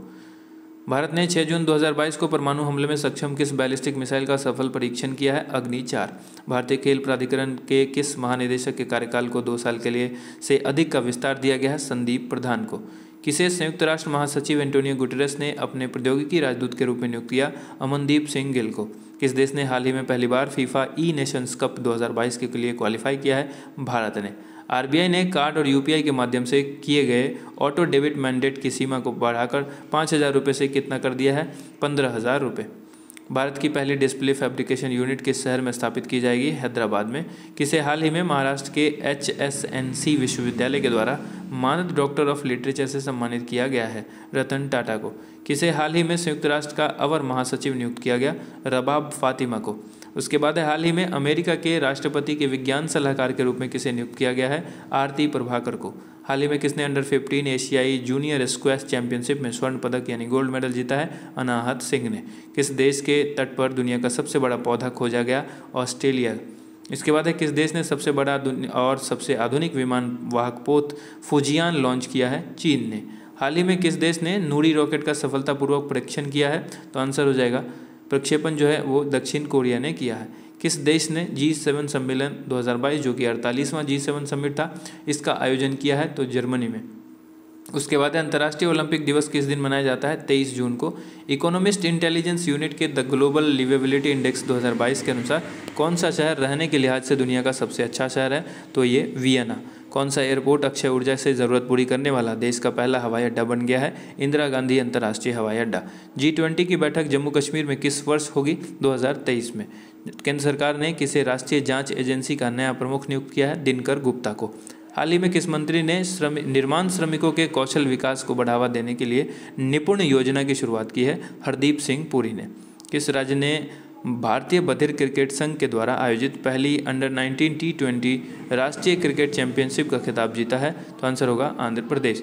भारत ने 6 जून 2022 को परमाणु हमले में सक्षम किस बैलिस्टिक मिसाइल का सफल परीक्षण किया है अग्नि चार भारतीय खेल प्राधिकरण के किस महानिदेशक के कार्यकाल को दो साल के लिए से अधिक का विस्तार दिया गया है संदीप प्रधान को किसे संयुक्त राष्ट्र महासचिव एंटोनियो गुटेरस ने अपने प्रौद्योगिकी राजदूत के रूप में नियुक्त किया अमनदीप सिंह गिल को किस देश ने हाल ही में पहली बार फीफा ई नेशंस कप 2022 के लिए क्वालिफाई किया है भारत ने आरबीआई ने कार्ड और यूपीआई के माध्यम से किए गए ऑटो डेबिट मैंडेट की सीमा को बढ़ाकर पाँच हज़ार रुपये से कितना कर दिया है पंद्रह हज़ार रुपये भारत की पहली डिस्प्ले फैब्रिकेशन यूनिट किस शहर में स्थापित की जाएगी हैदराबाद में किसे हाल ही में महाराष्ट्र के एच एस एन सी विश्वविद्यालय के द्वारा मानद डॉक्टर ऑफ लिटरेचर से सम्मानित किया गया है रतन टाटा को किसे हाल ही में संयुक्त राष्ट्र का अवर महासचिव नियुक्त किया गया रबाब फातिमा को उसके बाद है हाल ही में अमेरिका के राष्ट्रपति के विज्ञान सलाहकार के रूप में किसे नियुक्त किया गया है आरती प्रभाकर को हाल ही में किसने अंडर 15 एशियाई जूनियर स्क्वैश चैंपियनशिप में स्वर्ण पदक यानी गोल्ड मेडल जीता है अनाहत सिंह ने किस देश के तट पर दुनिया का सबसे बड़ा पौधा खोजा गया ऑस्ट्रेलिया इसके बाद है किस देश ने सबसे बड़ा और सबसे आधुनिक विमान वाहक पोत फुजियान लॉन्च किया है चीन ने हाल ही में किस देश ने नूरी रॉकेट का सफलतापूर्वक परीक्षण किया है तो आंसर हो जाएगा प्रक्षेपण जो है वो दक्षिण कोरिया ने किया है किस देश ने जी सेवन सम्मेलन 2022 जो कि अड़तालीसवां जी सेवन समिट था इसका आयोजन किया है तो जर्मनी में उसके बाद अंतर्राष्ट्रीय ओलंपिक दिवस किस दिन मनाया जाता है 23 जून को इकोनॉमिस्ट इंटेलिजेंस यूनिट के द ग्लोबल लिवेबिलिटी इंडेक्स 2022 के अनुसार कौन सा शहर रहने के लिहाज से दुनिया का सबसे अच्छा शहर है तो ये वियना कौन सा एयरपोर्ट अक्षय ऊर्जा से ज़रूरत पूरी करने वाला देश का पहला हवाई अड्डा बन गया है इंदिरा गांधी अंतर्राष्ट्रीय हवाई अड्डा जी ट्वेंटी की बैठक जम्मू कश्मीर में किस वर्ष होगी तेईस में केंद्र सरकार ने किसे राष्ट्रीय जांच एजेंसी का नया प्रमुख नियुक्त किया है दिनकर गुप्ता को हाल ही में किस मंत्री ने श्रम निर्माण श्रमिकों के कौशल विकास को बढ़ावा देने के लिए निपुण योजना की शुरुआत की है हरदीप सिंह पुरी ने किस राज्य ने भारतीय बधिर क्रिकेट संघ के द्वारा आयोजित पहली अंडर 19 टी ट्वेंटी राष्ट्रीय क्रिकेट चैंपियनशिप का खिताब जीता है तो आंसर होगा आंध्र प्रदेश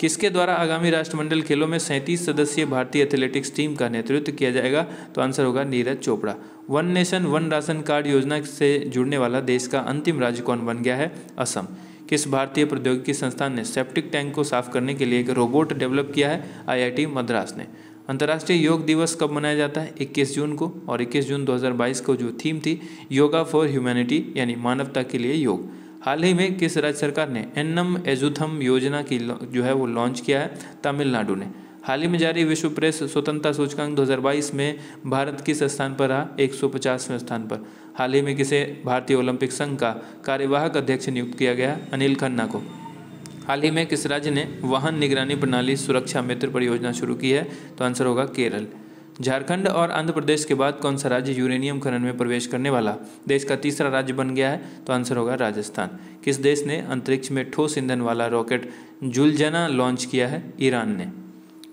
किसके द्वारा आगामी राष्ट्रमंडल खेलों में सैंतीस सदस्यीय भारतीय एथलेटिक्स टीम का नेतृत्व किया जाएगा तो आंसर होगा Neeraj Chopra one nation one ration card योजना से जुड़ने वाला देश का अंतिम राज्य कौन बन गया है असम किस भारतीय प्रौद्योगिकी संस्थान ने सेप्टिक टैंक को साफ करने के लिए एक रोबोट डेवलप किया है आईआईटी मद्रास ने अंतर्राष्ट्रीय योग दिवस कब मनाया जाता है 21 जून को और 21 जून 2022 को जो थीम थी योगा फॉर ह्यूमैनिटी यानी मानवता के लिए योग हाल ही में किस राज्य सरकार ने एनम एजुथम योजना की जो है वो लॉन्च किया है तमिलनाडु ने हाल ही में जारी विश्व प्रेस स्वतंत्रता सूचकांक 2022 में भारत किस स्थान पर रहा 150वें स्थान पर हाल ही में किसे भारतीय ओलंपिक संघ का कार्यवाहक अध्यक्ष नियुक्त किया गया अनिल खन्ना को हाल ही में किस राज्य ने वाहन निगरानी प्रणाली सुरक्षा मित्र परियोजना शुरू की है तो आंसर होगा केरल झारखंड और आंध्र प्रदेश के बाद कौन सा राज्य यूरेनियम खनन में प्रवेश करने वाला देश का तीसरा राज्य बन गया है तो आंसर होगा राजस्थान किस देश ने अंतरिक्ष में ठोस ईंधन वाला रॉकेट जुलजना लॉन्च किया है ईरान ने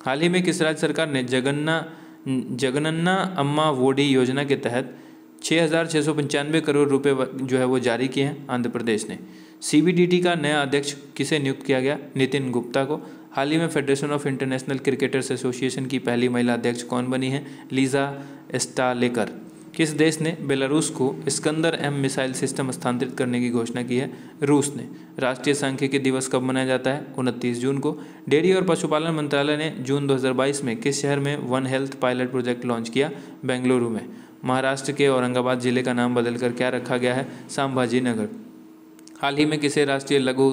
हाल ही में किस राज्य सरकार ने जगन्ना जगनन्ना अम्मा वोडी योजना के तहत छः हज़ार छः सौ पंचानवे करोड़ रुपये जो है वो जारी किए हैं आंध्र प्रदेश ने सीबीडीटी का नया अध्यक्ष किसे नियुक्त किया गया नितिन गुप्ता को हाल ही में federation of international cricketers association की पहली महिला अध्यक्ष कौन बनी है लीजा एस्टालेकर किस देश ने बेलारूस को स्कंदर एम मिसाइल सिस्टम स्थानांतरित करने की घोषणा की है रूस ने राष्ट्रीय सांख्यिकी दिवस कब मनाया जाता है उनतीस जून को डेयरी और पशुपालन मंत्रालय ने जून 2022 में किस शहर में one health pilot project launch किया बेंगलुरु में महाराष्ट्र के औरंगाबाद जिले का नाम बदलकर क्या रखा गया है सांभाजी नगर हाल ही में किसे राष्ट्रीय लघु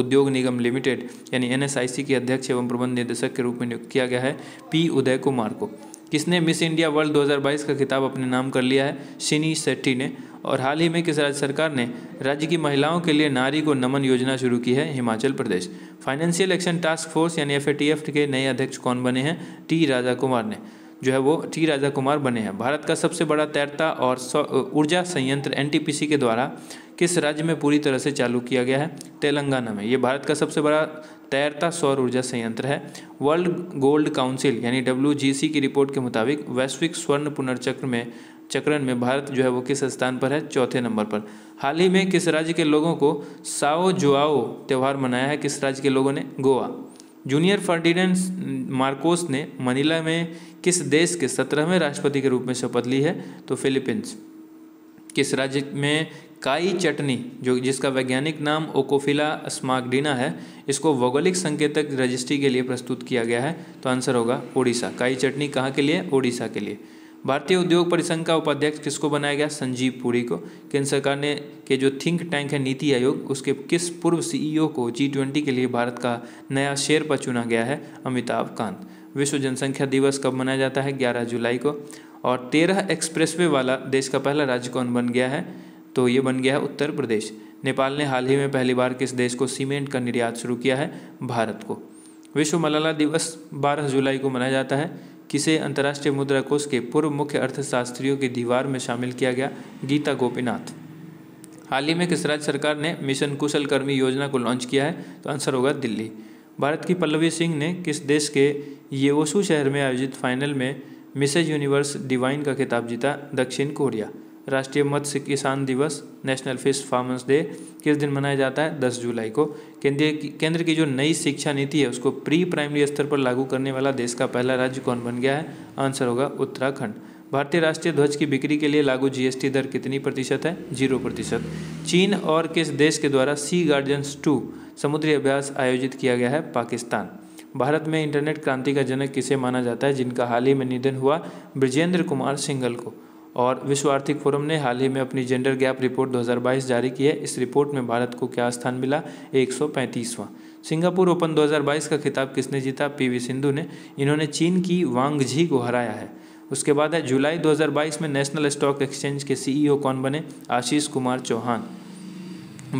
उद्योग निगम लिमिटेड यानी एन के अध्यक्ष एवं प्रबंध निदेशक के रूप में नियुक्त किया गया है पी उदय कुमार को किसने मिस इंडिया वर्ल्ड 2022 का खिताब अपने नाम कर लिया है शिनी सेट्टी ने और हाल ही में किस राज्य सरकार ने राज्य की महिलाओं के लिए नारी को नमन योजना शुरू की है Himachal Pradesh financial action task force यानी एफ के नए अध्यक्ष कौन बने हैं टी राजा कुमार ने जो है वो टी राजा कुमार बने हैं भारत का सबसे बड़ा तैरता और ऊर्जा संयंत्र एनटीपीसी के द्वारा किस राज्य में पूरी तरह से चालू किया गया है तेलंगाना में ये भारत का सबसे बड़ा तैरता सौर ऊर्जा संयंत्र है वर्ल्ड गोल्ड काउंसिल यानी डब्ल्यू की रिपोर्ट के मुताबिक वैश्विक स्वर्ण पुनर्चक्र में चक्रण में भारत जो है वो किस स्थान पर है चौथे नंबर पर हाल ही में किस राज्य के लोगों को साओ जुआओ त्यौहार मनाया है किस राज्य के लोगों ने गोवा जूनियर फर्डिनेंड मार्कोस ने मनीला में किस देश के सत्रहवें राष्ट्रपति के रूप में शपथ ली है तो फिलीपींस किस राज्य में काई चटनी जो जिसका वैज्ञानिक नाम ओकोफिला स्मागडिना है इसको भौगोलिक संकेतक रजिस्ट्री के लिए प्रस्तुत किया गया है तो आंसर होगा ओडिशा काई चटनी कहाँ के लिए ओडिशा के लिए भारतीय उद्योग परिसंघ का उपाध्यक्ष किसको बनाया गया संजीव पुरी को केंद्र सरकार ने के जो थिंक टैंक है नीति आयोग उसके किस पूर्व सीईओ e को जी ट्वेंटी के लिए भारत का नया शेर पर चुना गया है अमिताभ कांत विश्व जनसंख्या दिवस कब मनाया जाता है 11 जुलाई को और 13 एक्सप्रेसवे वाला देश का पहला राज्य कौन बन गया है तो ये बन गया है उत्तर प्रदेश नेपाल ने हाल ही में पहली बार किस देश को सीमेंट का निर्यात शुरू किया है भारत को विश्व मलाला दिवस 12 जुलाई को मनाया जाता है किसे अंतर्राष्ट्रीय मुद्रा कोष के पूर्व मुख्य अर्थशास्त्रियों की दीवार में शामिल किया गया गीता गोपीनाथ हाल ही में किस राज्य सरकार ने मिशन कुशल कर्मी योजना को लॉन्च किया है तो आंसर होगा दिल्ली भारत की पल्लवी सिंह ने किस देश के येवसू शहर में आयोजित फाइनल में मिसेज यूनिवर्स डिवाइन का खिताब जीता दक्षिण कोरिया राष्ट्रीय मत्स्य किसान दिवस नेशनल फिश फार्मर्स डे किस दिन मनाया जाता है 10 जुलाई को केंद्रीय केंद्र की जो नई शिक्षा नीति है उसको प्री प्राइमरी स्तर पर लागू करने वाला देश का पहला राज्य कौन बन गया है आंसर होगा उत्तराखंड भारतीय राष्ट्रीय ध्वज की बिक्री के लिए लागू जीएसटी दर कितनी प्रतिशत है जीरो प्रतिशत चीन और किस देश के द्वारा सी गार्डियंस टू समुद्री अभ्यास आयोजित किया गया है पाकिस्तान भारत में इंटरनेट क्रांति का जनक किसे माना जाता है जिनका हाल ही में निधन हुआ ब्रजेंद्र कुमार सिंगल को और विश्व आर्थिक फोरम ने हाल ही में अपनी जेंडर गैप रिपोर्ट 2022 जारी की है इस रिपोर्ट में भारत को क्या स्थान मिला एक सिंगापुर ओपन 2022 का खिताब किसने जीता पीवी सिंधु ने इन्होंने चीन की वांग झी को हराया है उसके बाद है जुलाई 2022 में नेशनल स्टॉक एक्सचेंज के सीईओ कौन बने आशीष कुमार चौहान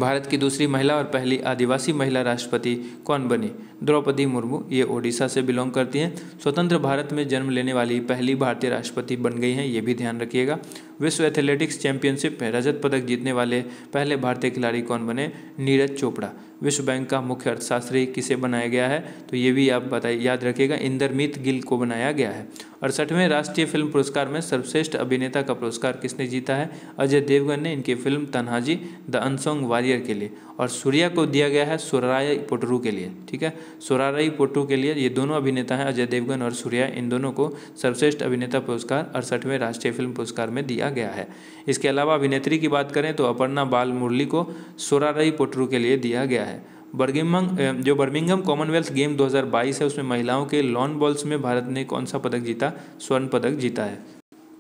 भारत की दूसरी महिला और पहली आदिवासी महिला राष्ट्रपति कौन बनी द्रौपदी मुर्मू ये ओडिशा से बिलोंग करती हैं स्वतंत्र भारत में जन्म लेने वाली पहली भारतीय राष्ट्रपति बन गई हैं ये भी ध्यान रखिएगा विश्व एथलेटिक्स चैंपियनशिप में रजत पदक जीतने वाले पहले भारतीय खिलाड़ी कौन बने नीरज चोपड़ा विश्व बैंक का मुख्य अर्थशास्त्री किसे बनाया गया है तो ये भी आप बताइए याद रखिएगा इंदरमीत गिल को बनाया गया है अड़सठवें राष्ट्रीय फिल्म पुरस्कार में सर्वश्रेष्ठ अभिनेता का पुरस्कार किसने जीता है अजय देवगन ने इनकी film Tanhaji the unsung warrior के लिए और सूर्या को दिया गया है सुरराय पोटरू के लिए ठीक है सोराराई पोटरू के लिए ये दोनों अभिनेता हैं अजय देवगन और सूर्या इन दोनों को सर्वश्रेष्ठ अभिनेता पुरस्कार अड़सठवें राष्ट्रीय फिल्म पुरस्कार में दिया गया है इसके अलावा अभिनेत्री की बात करें तो अपर्णा बाल मुरली को सोरारई पोटरू के लिए दिया गया है बर्गिमंग जो बर्मिंगम कॉमनवेल्थ गेम 2022 है उसमें महिलाओं के लॉन बॉल्स में भारत ने कौन सा पदक जीता स्वर्ण पदक जीता है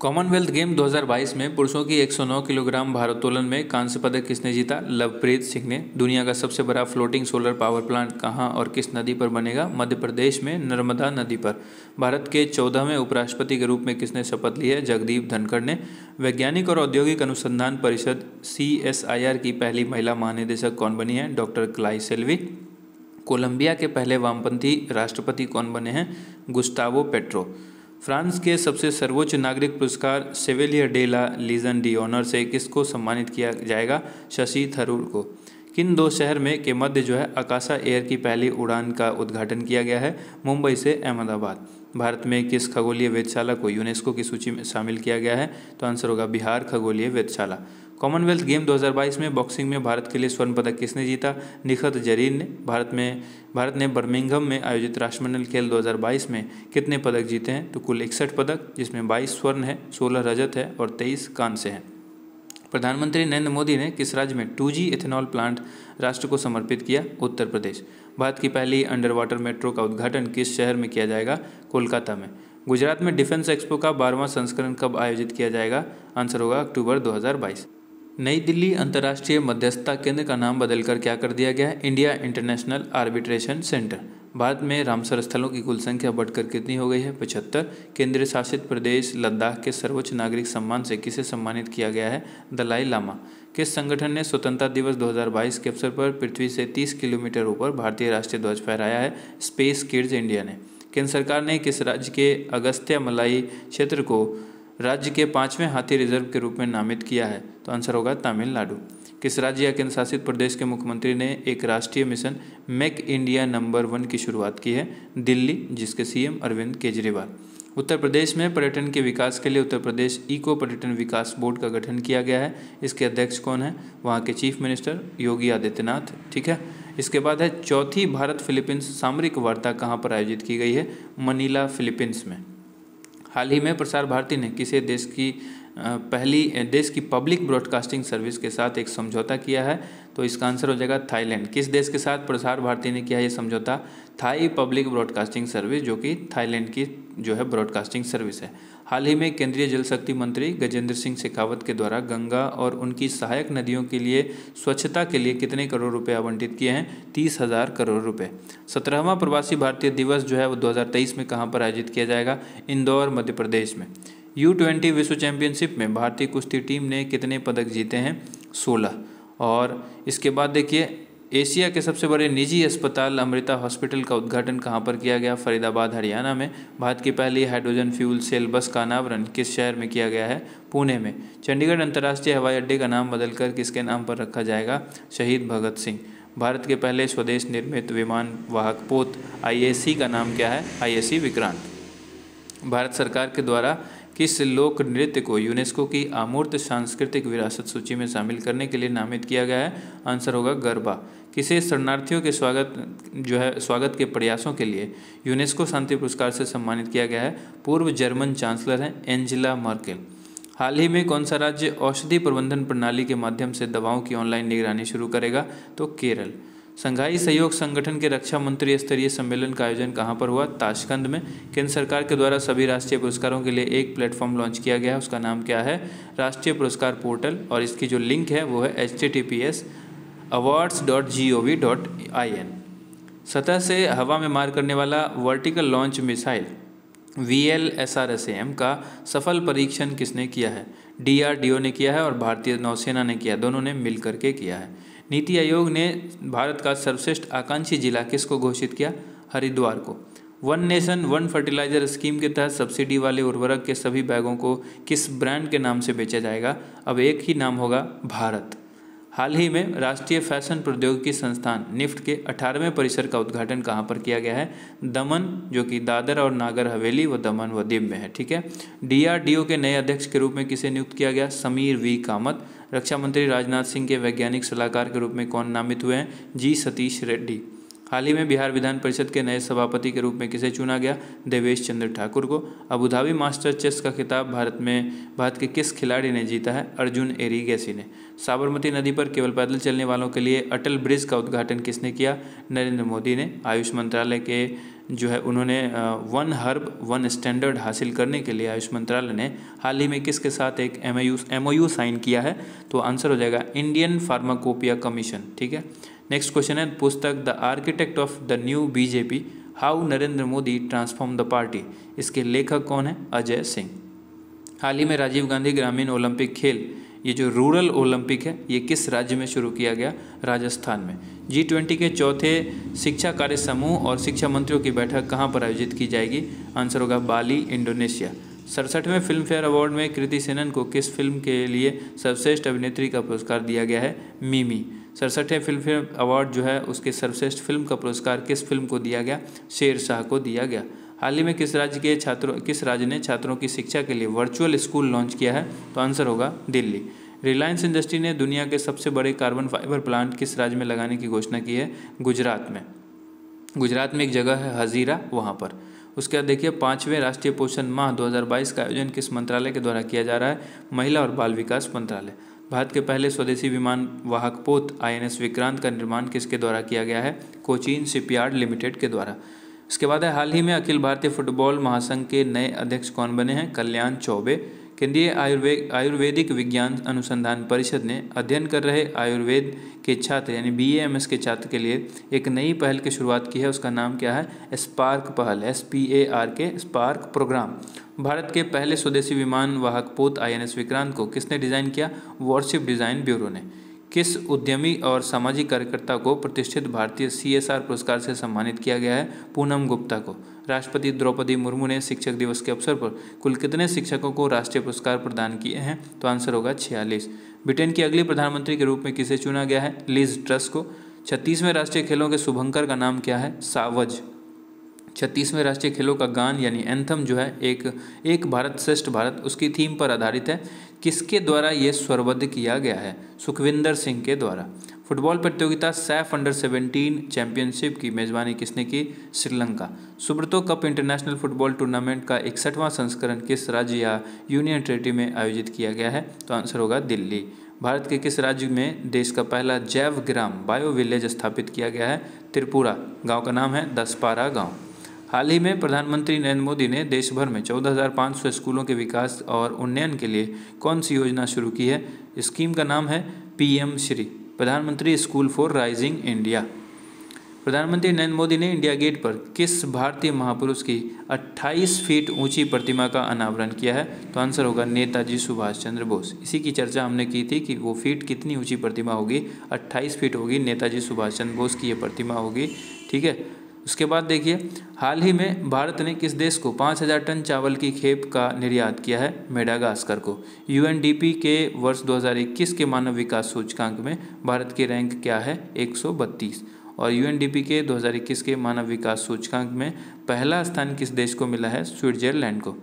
कॉमनवेल्थ गेम 2022 में पुरुषों की 109 किलोग्राम भारोत्तोलन में कांस्य पदक किसने जीता लवप्रीत सिंह ने दुनिया का सबसे बड़ा फ्लोटिंग सोलर पावर प्लांट कहाँ और किस नदी पर बनेगा मध्य प्रदेश में नर्मदा नदी पर भारत के चौदहवें उपराष्ट्रपति के रूप में किसने शपथ ली है जगदीप धनखड़ ने वैज्ञानिक और औद्योगिक अनुसंधान परिषद सी की पहली महिला महानिदेशक कौन बनी है डॉक्टर क्लाई सेल्वी कोलंबिया के पहले वामपंथी राष्ट्रपति कौन बने हैं गुस्तावो पेट्रो फ्रांस के सबसे सर्वोच्च नागरिक पुरस्कार chevalier de la legion d'honneur से किसको सम्मानित किया जाएगा शशि थरूर को किन दो शहर में के मध्य जो है अकाशा एयर की पहली उड़ान का उद्घाटन किया गया है मुंबई से अहमदाबाद भारत में किस खगोलीय वेधशाला को यूनेस्को की सूची में शामिल किया गया है तो आंसर होगा बिहार खगोलीय वेधशाला कॉमनवेल्थ गेम 2022 में बॉक्सिंग में भारत के लिए स्वर्ण पदक किसने जीता निखत जरीन ने भारत में भारत ने बर्मिंघम में आयोजित राष्ट्रमंडल खेल 2022 में कितने पदक जीते हैं तो कुल इकसठ पदक जिसमें 22 स्वर्ण है 16 रजत है और 23 कांस्य हैं प्रधानमंत्री नरेंद्र मोदी ने किस राज्य में टू इथेनॉल प्लांट राष्ट्र को समर्पित किया उत्तर प्रदेश भारत की पहली अंडर वाटर मेट्रो का उद्घाटन किस शहर में किया जाएगा कोलकाता में गुजरात में डिफेंस एक्सपो का बारहवां संस्करण कब आयोजित किया जाएगा आंसर होगा अक्टूबर 2022 नई दिल्ली अंतर्राष्ट्रीय मध्यस्थता केंद्र का नाम बदलकर क्या कर दिया गया है India international arbitration centre Bharat में रामसर स्थलों की कुल संख्या बढ़कर कितनी हो गई है पचहत्तर केंद्र शासित प्रदेश लद्दाख के सर्वोच्च नागरिक सम्मान से किसे सम्मानित किया गया है दलाई लामा किस संगठन ने स्वतंत्रता दिवस 2022 के अवसर पर पृथ्वी से 30 किलोमीटर ऊपर भारतीय राष्ट्रीय ध्वज फहराया है स्पेस किड्स इंडिया ने केंद्र सरकार ने किस राज्य के अगस्त्य मलाई क्षेत्र को राज्य के पांचवें हाथी रिजर्व के रूप में नामित किया है तो आंसर होगा तमिलनाडु किस राज्य या केंद्र शासित प्रदेश के मुख्यमंत्री ने एक राष्ट्रीय mission make India number one की शुरुआत की है दिल्ली जिसके सीएम अरविंद केजरीवाल उत्तर प्रदेश में पर्यटन के विकास के लिए उत्तर प्रदेश इको पर्यटन विकास बोर्ड का गठन किया गया है इसके अध्यक्ष कौन है वहाँ के चीफ मिनिस्टर योगी आदित्यनाथ ठीक है इसके बाद है चौथी भारत फिलीपींस सामरिक वार्ता कहाँ पर आयोजित की गई है मनीला फिलीपींस में हाल ही में प्रसार भारती ने किसे देश की पहली देश की पब्लिक ब्रॉडकास्टिंग सर्विस के साथ एक समझौता किया है तो इसका आंसर हो जाएगा थाईलैंड किस देश के साथ प्रसार भारती ने किया ये समझौता थाई पब्लिक ब्रॉडकास्टिंग सर्विस जो कि थाईलैंड की जो है ब्रॉडकास्टिंग सर्विस है हाल ही में केंद्रीय जल शक्ति मंत्री गजेंद्र सिंह शेखावत के द्वारा गंगा और उनकी सहायक नदियों के लिए स्वच्छता के लिए कितने करोड़ रुपए आवंटित किए हैं तीस हज़ार करोड़ रुपए सत्रहवां प्रवासी भारतीय दिवस जो है वो 2023 में कहाँ पर आयोजित किया जाएगा इंदौर मध्य प्रदेश में यू ट्वेंटी विश्व चैंपियनशिप में भारतीय कुश्ती टीम ने कितने पदक जीते हैं सोलह और इसके बाद देखिए एशिया के सबसे बड़े निजी अस्पताल अमृता हॉस्पिटल का उद्घाटन कहां पर किया गया फरीदाबाद हरियाणा में भारत की पहली हाइड्रोजन फ्यूल सेल बस का अनावरण किस शहर में किया गया है पुणे में चंडीगढ़ अंतर्राष्ट्रीय हवाई अड्डे का नाम बदलकर किसके नाम पर रखा जाएगा शहीद भगत सिंह भारत के पहले स्वदेश निर्मित विमान वाहक पोत आई का नाम क्या है आई विक्रांत भारत सरकार के द्वारा किस लोक नृत्य को यूनेस्को की अमूर्त सांस्कृतिक विरासत सूची में शामिल करने के लिए नामित किया गया है आंसर होगा गरबा किसे शरणार्थियों के स्वागत जो है स्वागत के प्रयासों के लिए यूनेस्को शांति पुरस्कार से सम्मानित किया गया है पूर्व जर्मन चांसलर हैं एंजिला मर्केल हाल ही में कौन सा राज्य औषधि प्रबंधन प्रणाली के माध्यम से दवाओं की ऑनलाइन निगरानी शुरू करेगा तो केरल संघाई सहयोग संगठन के रक्षा मंत्री स्तरीय सम्मेलन का आयोजन कहाँ पर हुआ ताशकंद में केंद्र सरकार के द्वारा सभी राष्ट्रीय पुरस्कारों के लिए एक प्लेटफॉर्म लॉन्च किया गया है उसका नाम क्या है राष्ट्रीय पुरस्कार पोर्टल और इसकी जो लिंक है वो है H T T P S awards dot G O V dot I N सतह से हवा में मार करने वाला vertical launch missile V L S R S M का सफल परीक्षण किसने किया है डी आर डी ओ ने किया है और भारतीय नौसेना ने किया दोनों ने मिल करके किया है नीति आयोग ने भारत का सर्वश्रेष्ठ आकांक्षी जिला किसको घोषित किया हरिद्वार को one nation one fertiliser scheme के तहत सब्सिडी वाले उर्वरक के सभी बैगों को किस ब्रांड के नाम से बेचा जाएगा अब एक ही नाम होगा भारत हाल ही में राष्ट्रीय फैशन प्रौद्योगिकी संस्थान निफ्ट के 18वें परिसर का उद्घाटन कहाँ पर किया गया है दमन जो कि दादर और नागर हवेली व दमन व दीव में है ठीक है डीआरडीओ के नए अध्यक्ष के रूप में किसे नियुक्त किया गया समीर वी कामत रक्षा मंत्री राजनाथ सिंह के वैज्ञानिक सलाहकार के रूप में कौन नामित हुए हैं जी सतीश रेड्डी हाल ही में बिहार विधान परिषद के नए सभापति के रूप में किसे चुना गया देवेश चंद्र ठाकुर को अबुधाबी मास्टर चेस का खिताब भारत में भारत के किस खिलाड़ी ने जीता है अर्जुन एरीगेसी ने साबरमती नदी पर केवल पैदल चलने वालों के लिए अटल ब्रिज का उद्घाटन किसने किया नरेंद्र मोदी ने आयुष मंत्रालय के जो है उन्होंने वन हर्ब वन स्टैंडर्ड हासिल करने के लिए आयुष मंत्रालय ने हाल ही में किसके साथ एक एम एमओयू साइन किया है तो आंसर हो जाएगा इंडियन फार्माकोपिया कमीशन ठीक है नेक्स्ट क्वेश्चन है पुस्तक the architect of the new BJP how Narendra Modi transform the party इसके लेखक कौन है अजय सिंह हाल ही में राजीव गांधी ग्रामीण ओलंपिक खेल ये जो रूरल ओलंपिक है ये किस राज्य में शुरू किया गया राजस्थान में जी ट्वेंटी के चौथे शिक्षा कार्य समूह और शिक्षा मंत्रियों की बैठक कहाँ पर आयोजित की जाएगी आंसर होगा बाली इंडोनेशिया सड़सठवें फिल्म फेयर अवार्ड में कृति सेनन को किस फिल्म के लिए सर्वश्रेष्ठ अभिनेत्री का पुरस्कार दिया गया है मीमी सड़सठवें फिल्म फेयर अवार्ड जो है उसके सर्वश्रेष्ठ फिल्म का पुरस्कार किस फिल्म को दिया गया शेर शाह को दिया गया हाल ही में किस राज्य के छात्रों किस राज्य ने छात्रों की शिक्षा के लिए वर्चुअल स्कूल लॉन्च किया है तो आंसर होगा दिल्ली रिलायंस इंडस्ट्री ने दुनिया के सबसे बड़े कार्बन फाइबर प्लांट किस राज्य में लगाने की घोषणा की है गुजरात में गुजरात में एक जगह है हजीरा वहाँ पर उसके बाद देखिए पाँचवें राष्ट्रीय पोषण माह 2022 का आयोजन किस मंत्रालय के द्वारा किया जा रहा है महिला और बाल विकास मंत्रालय भारत के पहले स्वदेशी विमान वाहक पोत आई विक्रांत का निर्माण किसके द्वारा किया गया है कोचीन शिपयार्ड लिमिटेड के द्वारा उसके बाद है हाल ही में अखिल भारतीय फुटबॉल महासंघ के नए अध्यक्ष कौन बने हैं कल्याण चौबे केंद्रीय आयुर्वेद आयुर्वेदिक विज्ञान अनुसंधान परिषद ने अध्ययन कर रहे आयुर्वेद के छात्र यानी बी एम एस के छात्र के लिए एक नई पहल की शुरुआत की है उसका नाम क्या है स्पार्क पहल एस पी ए आर के स्पार्क प्रोग्राम भारत के पहले स्वदेशी विमान वाहक पोत आई एन एस विक्रांत को किसने डिज़ाइन किया वॉरशिप डिज़ाइन ब्यूरो ने किस उद्यमी और सामाजिक कार्यकर्ता को प्रतिष्ठित भारतीय सीएसआर पुरस्कार से सम्मानित किया गया है पूनम गुप्ता को राष्ट्रपति द्रौपदी मुर्मू ने शिक्षक दिवस के अवसर पर कुल कितने शिक्षकों को राष्ट्रीय पुरस्कार प्रदान किए हैं तो आंसर होगा छियालीस ब्रिटेन की अगली प्रधानमंत्री के रूप में किसे चुना गया है लीज ट्रस्ट को छत्तीसवें राष्ट्रीय खेलों के शुभंकर का नाम क्या है सावज छत्तीसवें राष्ट्रीय खेलों का गान यानी एंथम जो है एक एक भारत श्रेष्ठ भारत उसकी थीम पर आधारित है किसके द्वारा यह स्वरबद्ध किया गया है सुखविंदर सिंह के द्वारा फुटबॉल प्रतियोगिता सैफ अंडर 17 चैंपियनशिप की मेजबानी किसने की Sri Lanka Subroto cup international football tournament का इकसठवां संस्करण किस राज्य या यूनियन टेरेटरी में आयोजित किया गया है तो आंसर होगा दिल्ली भारत के किस राज्य में देश का पहला जैव ग्राम बायो विलेज स्थापित किया गया है त्रिपुरा गांव का नाम है दसपारा गांव हाल ही में प्रधानमंत्री नरेंद्र मोदी ने देश भर में 14,500 स्कूलों के विकास और उन्नयन के लिए कौन सी योजना शुरू की है स्कीम का नाम है पीएम श्री प्रधानमंत्री स्कूल फॉर राइजिंग इंडिया प्रधानमंत्री नरेंद्र मोदी ने इंडिया गेट पर किस भारतीय महापुरुष की 28 फीट ऊंची प्रतिमा का अनावरण किया है तो आंसर होगा नेताजी सुभाष चंद्र बोस इसी की चर्चा हमने की थी कि वो फीट कितनी ऊंची प्रतिमा होगी 28 फीट होगी नेताजी सुभाष चंद्र बोस की ये प्रतिमा होगी ठीक है उसके बाद देखिए हाल ही में भारत ने किस देश को 5000 टन चावल की खेप का निर्यात किया है मेडागास्कर को यूएनडीपी के वर्ष 2021 के मानव विकास सूचकांक में भारत की रैंक क्या है 132 और यूएनडीपी के 2021 के मानव विकास सूचकांक में पहला स्थान किस देश को मिला है स्विट्जरलैंड को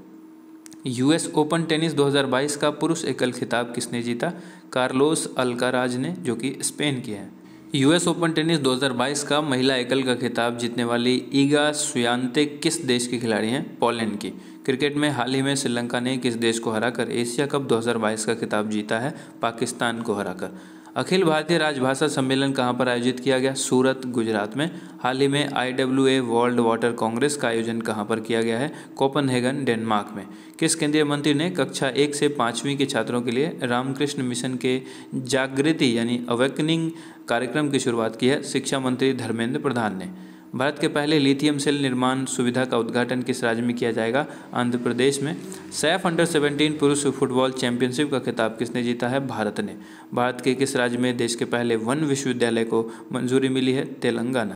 यूएस ओपन टेनिस 2022 का पुरुष एकल खिताब किसने जीता कार्लोस अल्काराज ने जो कि स्पेन की है यूएस ओपन टेनिस 2022 का महिला एकल का खिताब जीतने वाली ईगा सुयांते किस देश की खिलाड़ी हैं पोलैंड की क्रिकेट में हाल ही में श्रीलंका ने किस देश को हराकर एशिया कप 2022 का खिताब जीता है पाकिस्तान को हराकर अखिल भारतीय राजभाषा सम्मेलन कहाँ पर आयोजित किया गया सूरत गुजरात में हाल ही में I W A world water congress का आयोजन कहाँ पर किया गया है कोपनहेगन डेनमार्क में किस केंद्रीय मंत्री ने कक्षा एक से पाँचवीं के छात्रों के लिए रामकृष्ण मिशन के जागृति यानी अवेकनिंग कार्यक्रम की शुरुआत की है शिक्षा मंत्री धर्मेंद्र प्रधान ने भारत के पहले लिथियम सेल निर्माण सुविधा का उद्घाटन किस राज्य में किया जाएगा आंध्र प्रदेश में सैफ अंडर 17 पुरुष फुटबॉल चैंपियनशिप का खिताब किसने जीता है भारत ने भारत के किस राज्य में देश के पहले वन विश्वविद्यालय को मंजूरी मिली है तेलंगाना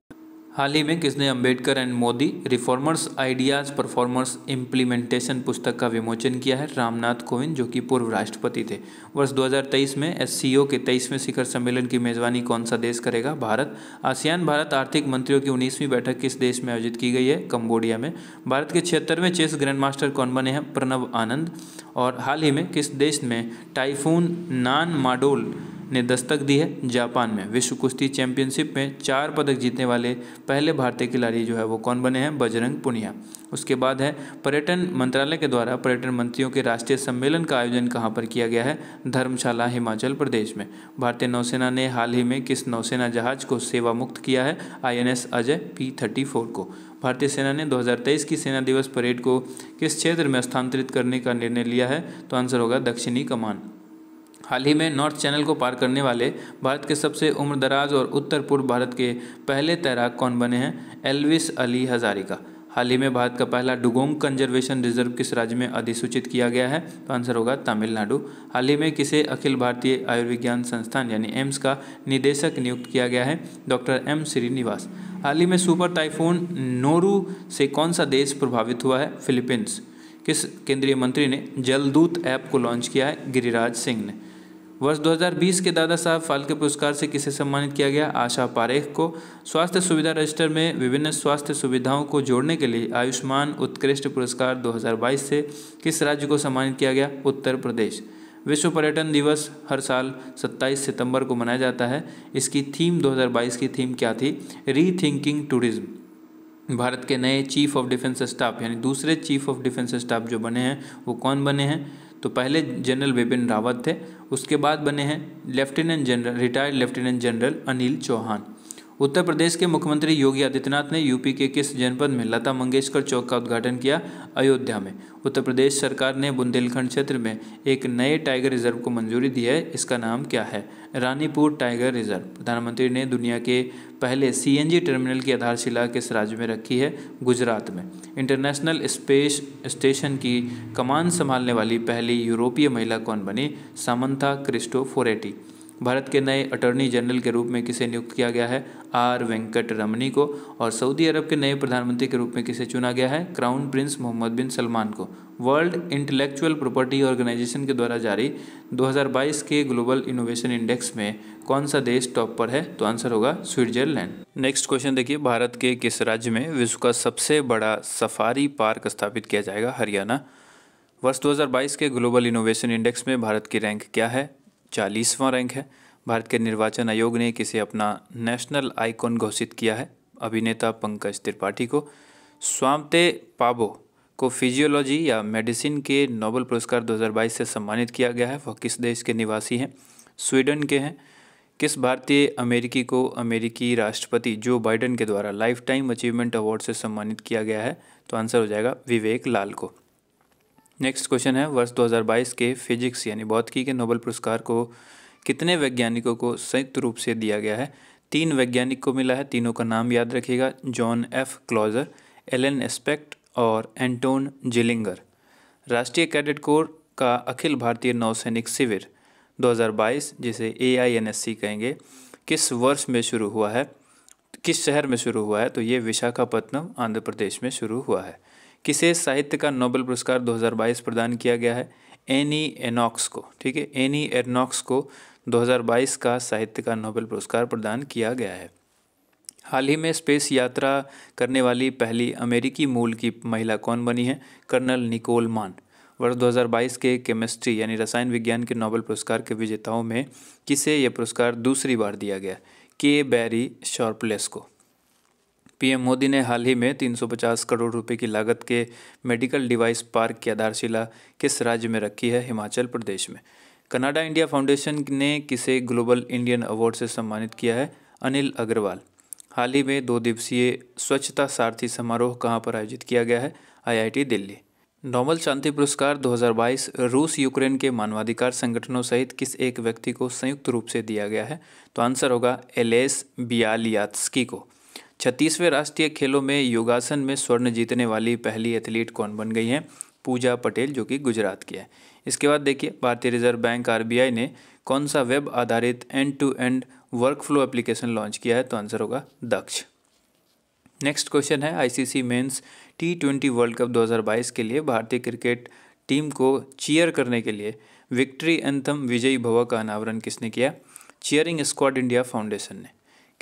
हाल ही में किसने Ambedkar and Modi reformers ideas performers implementation पुस्तक का विमोचन किया है रामनाथ कोविंद जो कि पूर्व राष्ट्रपति थे वर्ष 2023 में एस के तेईसवें शिखर सम्मेलन की मेजबानी कौन सा देश करेगा भारत आसियान भारत आर्थिक मंत्रियों की उन्नीसवीं बैठक किस देश में आयोजित की गई है कम्बोडिया में भारत के छिहत्तरवें चेस ग्रैंड मास्टर कौन बने हैं प्रणव आनंद और हाल ही में किस देश में टाइफून नान माडोल ने दस्तक दी है जापान में विश्व कुश्ती चैंपियनशिप में चार पदक जीतने वाले पहले भारतीय खिलाड़ी जो है वो कौन बने हैं बजरंग पुनिया उसके बाद है पर्यटन मंत्रालय के द्वारा पर्यटन मंत्रियों के राष्ट्रीय सम्मेलन का आयोजन कहाँ पर किया गया है धर्मशाला हिमाचल प्रदेश में भारतीय नौसेना ने हाल ही में किस नौसेना जहाज को सेवा मुक्त किया है S Ajay P thirty four को भारतीय सेना ने 2023 की सेना दिवस परेड को किस क्षेत्र में स्थानांतरित करने का निर्णय लिया है तो आंसर होगा दक्षिणी कमान हाल ही में नॉर्थ चैनल को पार करने वाले भारत के सबसे उम्रदराज और उत्तर पूर्व भारत के पहले तैराक कौन बने हैं एल्विस अली हजारिका हाल ही में भारत का पहला डुगोंग कंजर्वेशन रिजर्व किस राज्य में अधिसूचित किया गया है तो आंसर होगा तमिलनाडु हाल ही में किसे अखिल भारतीय आयुर्विज्ञान संस्थान यानी एम्स का निदेशक नियुक्त किया गया है डॉक्टर एम श्रीनिवास हाल ही में सुपर टाइफून नोरू से कौन सा देश प्रभावित हुआ है फिलीपींस किस केंद्रीय मंत्री ने जलदूत ऐप को लॉन्च किया है गिरिराज सिंह ने वर्ष 2020 के दादा साहब फाल्के पुरस्कार से किसे सम्मानित किया गया आशा पारेख को स्वास्थ्य सुविधा रजिस्टर में विभिन्न स्वास्थ्य सुविधाओं को जोड़ने के लिए आयुष्मान उत्कृष्ट पुरस्कार 2022 से किस राज्य को सम्मानित किया गया उत्तर प्रदेश विश्व पर्यटन दिवस हर साल 27 सितंबर को मनाया जाता है इसकी थीम 2022 की थीम क्या थी रीथिंकिंग टूरिज्म भारत के नए चीफ ऑफ डिफेंस स्टाफ यानी दूसरे चीफ ऑफ डिफेंस स्टाफ जो बने हैं वो कौन बने हैं तो पहले जनरल बिपिन रावत थे उसके बाद बने हैं lieutenant general retired lieutenant general Anil Chauhan Uttar Pradesh के मुख्यमंत्री योगी आदित्यनाथ ने यूपी के किस जनपद में लता मंगेशकर चौक का उद्घाटन किया अयोध्या में उत्तर प्रदेश सरकार ने बुंदेलखंड क्षेत्र में एक नए टाइगर रिजर्व को मंजूरी दी है इसका नाम क्या है रानीपुर टाइगर रिजर्व प्रधानमंत्री ने दुनिया के पहले सीएनजी टर्मिनल की आधारशिला किस राज्य में रखी है गुजरात में इंटरनेशनल स्पेस स्टेशन की कमान संभालने वाली पहली यूरोपीय महिला कौन बनी सामंथा क्रिस्टो फोरेटी भारत के नए अटॉर्नी जनरल के रूप में किसे नियुक्त किया गया है आर वेंकट रमनी को और सऊदी अरब के नए प्रधानमंत्री के रूप में किसे चुना गया है crown prince Mohammed bin Salman को वर्ल्ड इंटेलेक्चुअल प्रॉपर्टी ऑर्गेनाइजेशन के द्वारा जारी 2022 के ग्लोबल इनोवेशन इंडेक्स में कौन सा देश टॉप पर है तो आंसर होगा स्विट्जरलैंड नेक्स्ट क्वेश्चन देखिए भारत के किस राज्य में विश्व का सबसे बड़ा सफारी पार्क स्थापित किया जाएगा हरियाणा वर्ष 2022 के ग्लोबल इनोवेशन इंडेक्स में भारत की रैंक क्या है चालीसवां रैंक है भारत के निर्वाचन आयोग ने किसे अपना नेशनल आइकॉन घोषित किया है अभिनेता पंकज त्रिपाठी को स्वामते पाबो को फिजियोलॉजी या मेडिसिन के नोबल पुरस्कार 2022 से सम्मानित किया गया है वह किस देश के निवासी हैं स्वीडन के हैं किस भारतीय अमेरिकी को अमेरिकी राष्ट्रपति जो बाइडेन के द्वारा लाइफ टाइम अचीवमेंट अवार्ड से सम्मानित किया गया है तो आंसर हो जाएगा विवेक लाल को नेक्स्ट क्वेश्चन है वर्ष 2022 के फिजिक्स यानी भौतिकी के नोबल पुरस्कार को कितने वैज्ञानिकों को संयुक्त रूप से दिया गया है तीन वैज्ञानिक को मिला है तीनों का नाम याद रखिएगा John F Clauser Alain Aspect और एंटोन जिलिंगर राष्ट्रीय कैडेट कोर का अखिल भारतीय नौसैनिक शिविर 2022 जिसे ए कहेंगे किस वर्ष में शुरू हुआ है किस शहर में शुरू हुआ है तो ये विशाखापट्टनम आंध्र प्रदेश में शुरू हुआ है किसे साहित्य का नोबेल पुरस्कार 2022 प्रदान किया गया है एनी एनॉक्स को ठीक है एनी एनॉक्स को 2022 का साहित्य का नोबेल पुरस्कार प्रदान किया गया है हाल ही में स्पेस यात्रा करने वाली पहली अमेरिकी मूल की महिला कौन बनी है कर्नल निकोल मान वर्ष 2022 के केमिस्ट्री यानी रसायन विज्ञान के नोबेल पुरस्कार के विजेताओं में किसे यह पुरस्कार दूसरी बार दिया गया के बैरी शॉर्पलेस को पीएम मोदी ने हाल ही में 350 करोड़ रुपए की लागत के मेडिकल डिवाइस पार्क की आधारशिला किस राज्य में रखी है हिमाचल प्रदेश में कनाडा इंडिया फाउंडेशन ने किसे ग्लोबल इंडियन अवार्ड से सम्मानित किया है अनिल अग्रवाल हाल ही में दो दिवसीय स्वच्छता सारथी समारोह कहाँ पर आयोजित किया गया है आईआईटी दिल्ली नोबल शांति पुरस्कार 2022 रूस यूक्रेन के मानवाधिकार संगठनों सहित किस एक व्यक्ति को संयुक्त रूप से दिया गया है तो आंसर होगा एलेस बियालियात्स्की को छत्तीसवें राष्ट्रीय खेलों में योगासन में स्वर्ण जीतने वाली पहली एथलीट कौन बन गई हैं पूजा पटेल जो कि गुजरात की है इसके बाद देखिए भारतीय रिजर्व बैंक आर ने कौन सा वेब आधारित end to end work flow application launch किया है तो आंसर होगा दक्ष नेक्स्ट क्वेश्चन है ICC men's T twenty world cup 2022 के लिए भारतीय क्रिकेट टीम को चीयर करने के लिए विक्ट्री एंथम विजयी भवा का अनावरण किसने किया चीयरिंग स्क्वाड इंडिया फाउंडेशन ने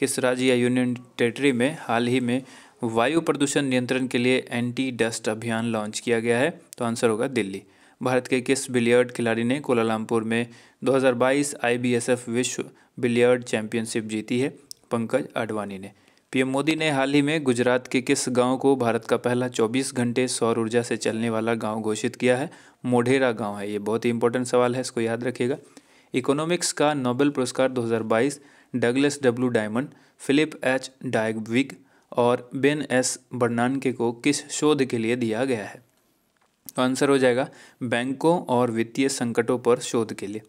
किस राज्य या यूनियन टेरिटरी में हाल ही में वायु प्रदूषण नियंत्रण के लिए एंटी डस्ट अभियान लॉन्च किया गया है तो आंसर होगा दिल्ली भारत के किस बिलियर्ड खिलाड़ी ने कोलालमपुर में 2022 आईबीएसएफ विश्व बिलियर्ड चैंपियनशिप जीती है पंकज आडवाणी ने पीएम मोदी ने हाल ही में गुजरात के किस गांव को भारत का पहला 24 घंटे सौर ऊर्जा से चलने वाला गांव घोषित किया है मोढेरा गांव है ये बहुत ही इंपॉर्टेंट सवाल है इसको याद रखिएगा इकोनॉमिक्स का नोबेल पुरस्कार दो Douglas W Diamond Philip H Dybvig और बेन एस बर्नानके को किस शोध के लिए दिया गया है तो आंसर हो जाएगा बैंकों और वित्तीय संकटों पर शोध के लिए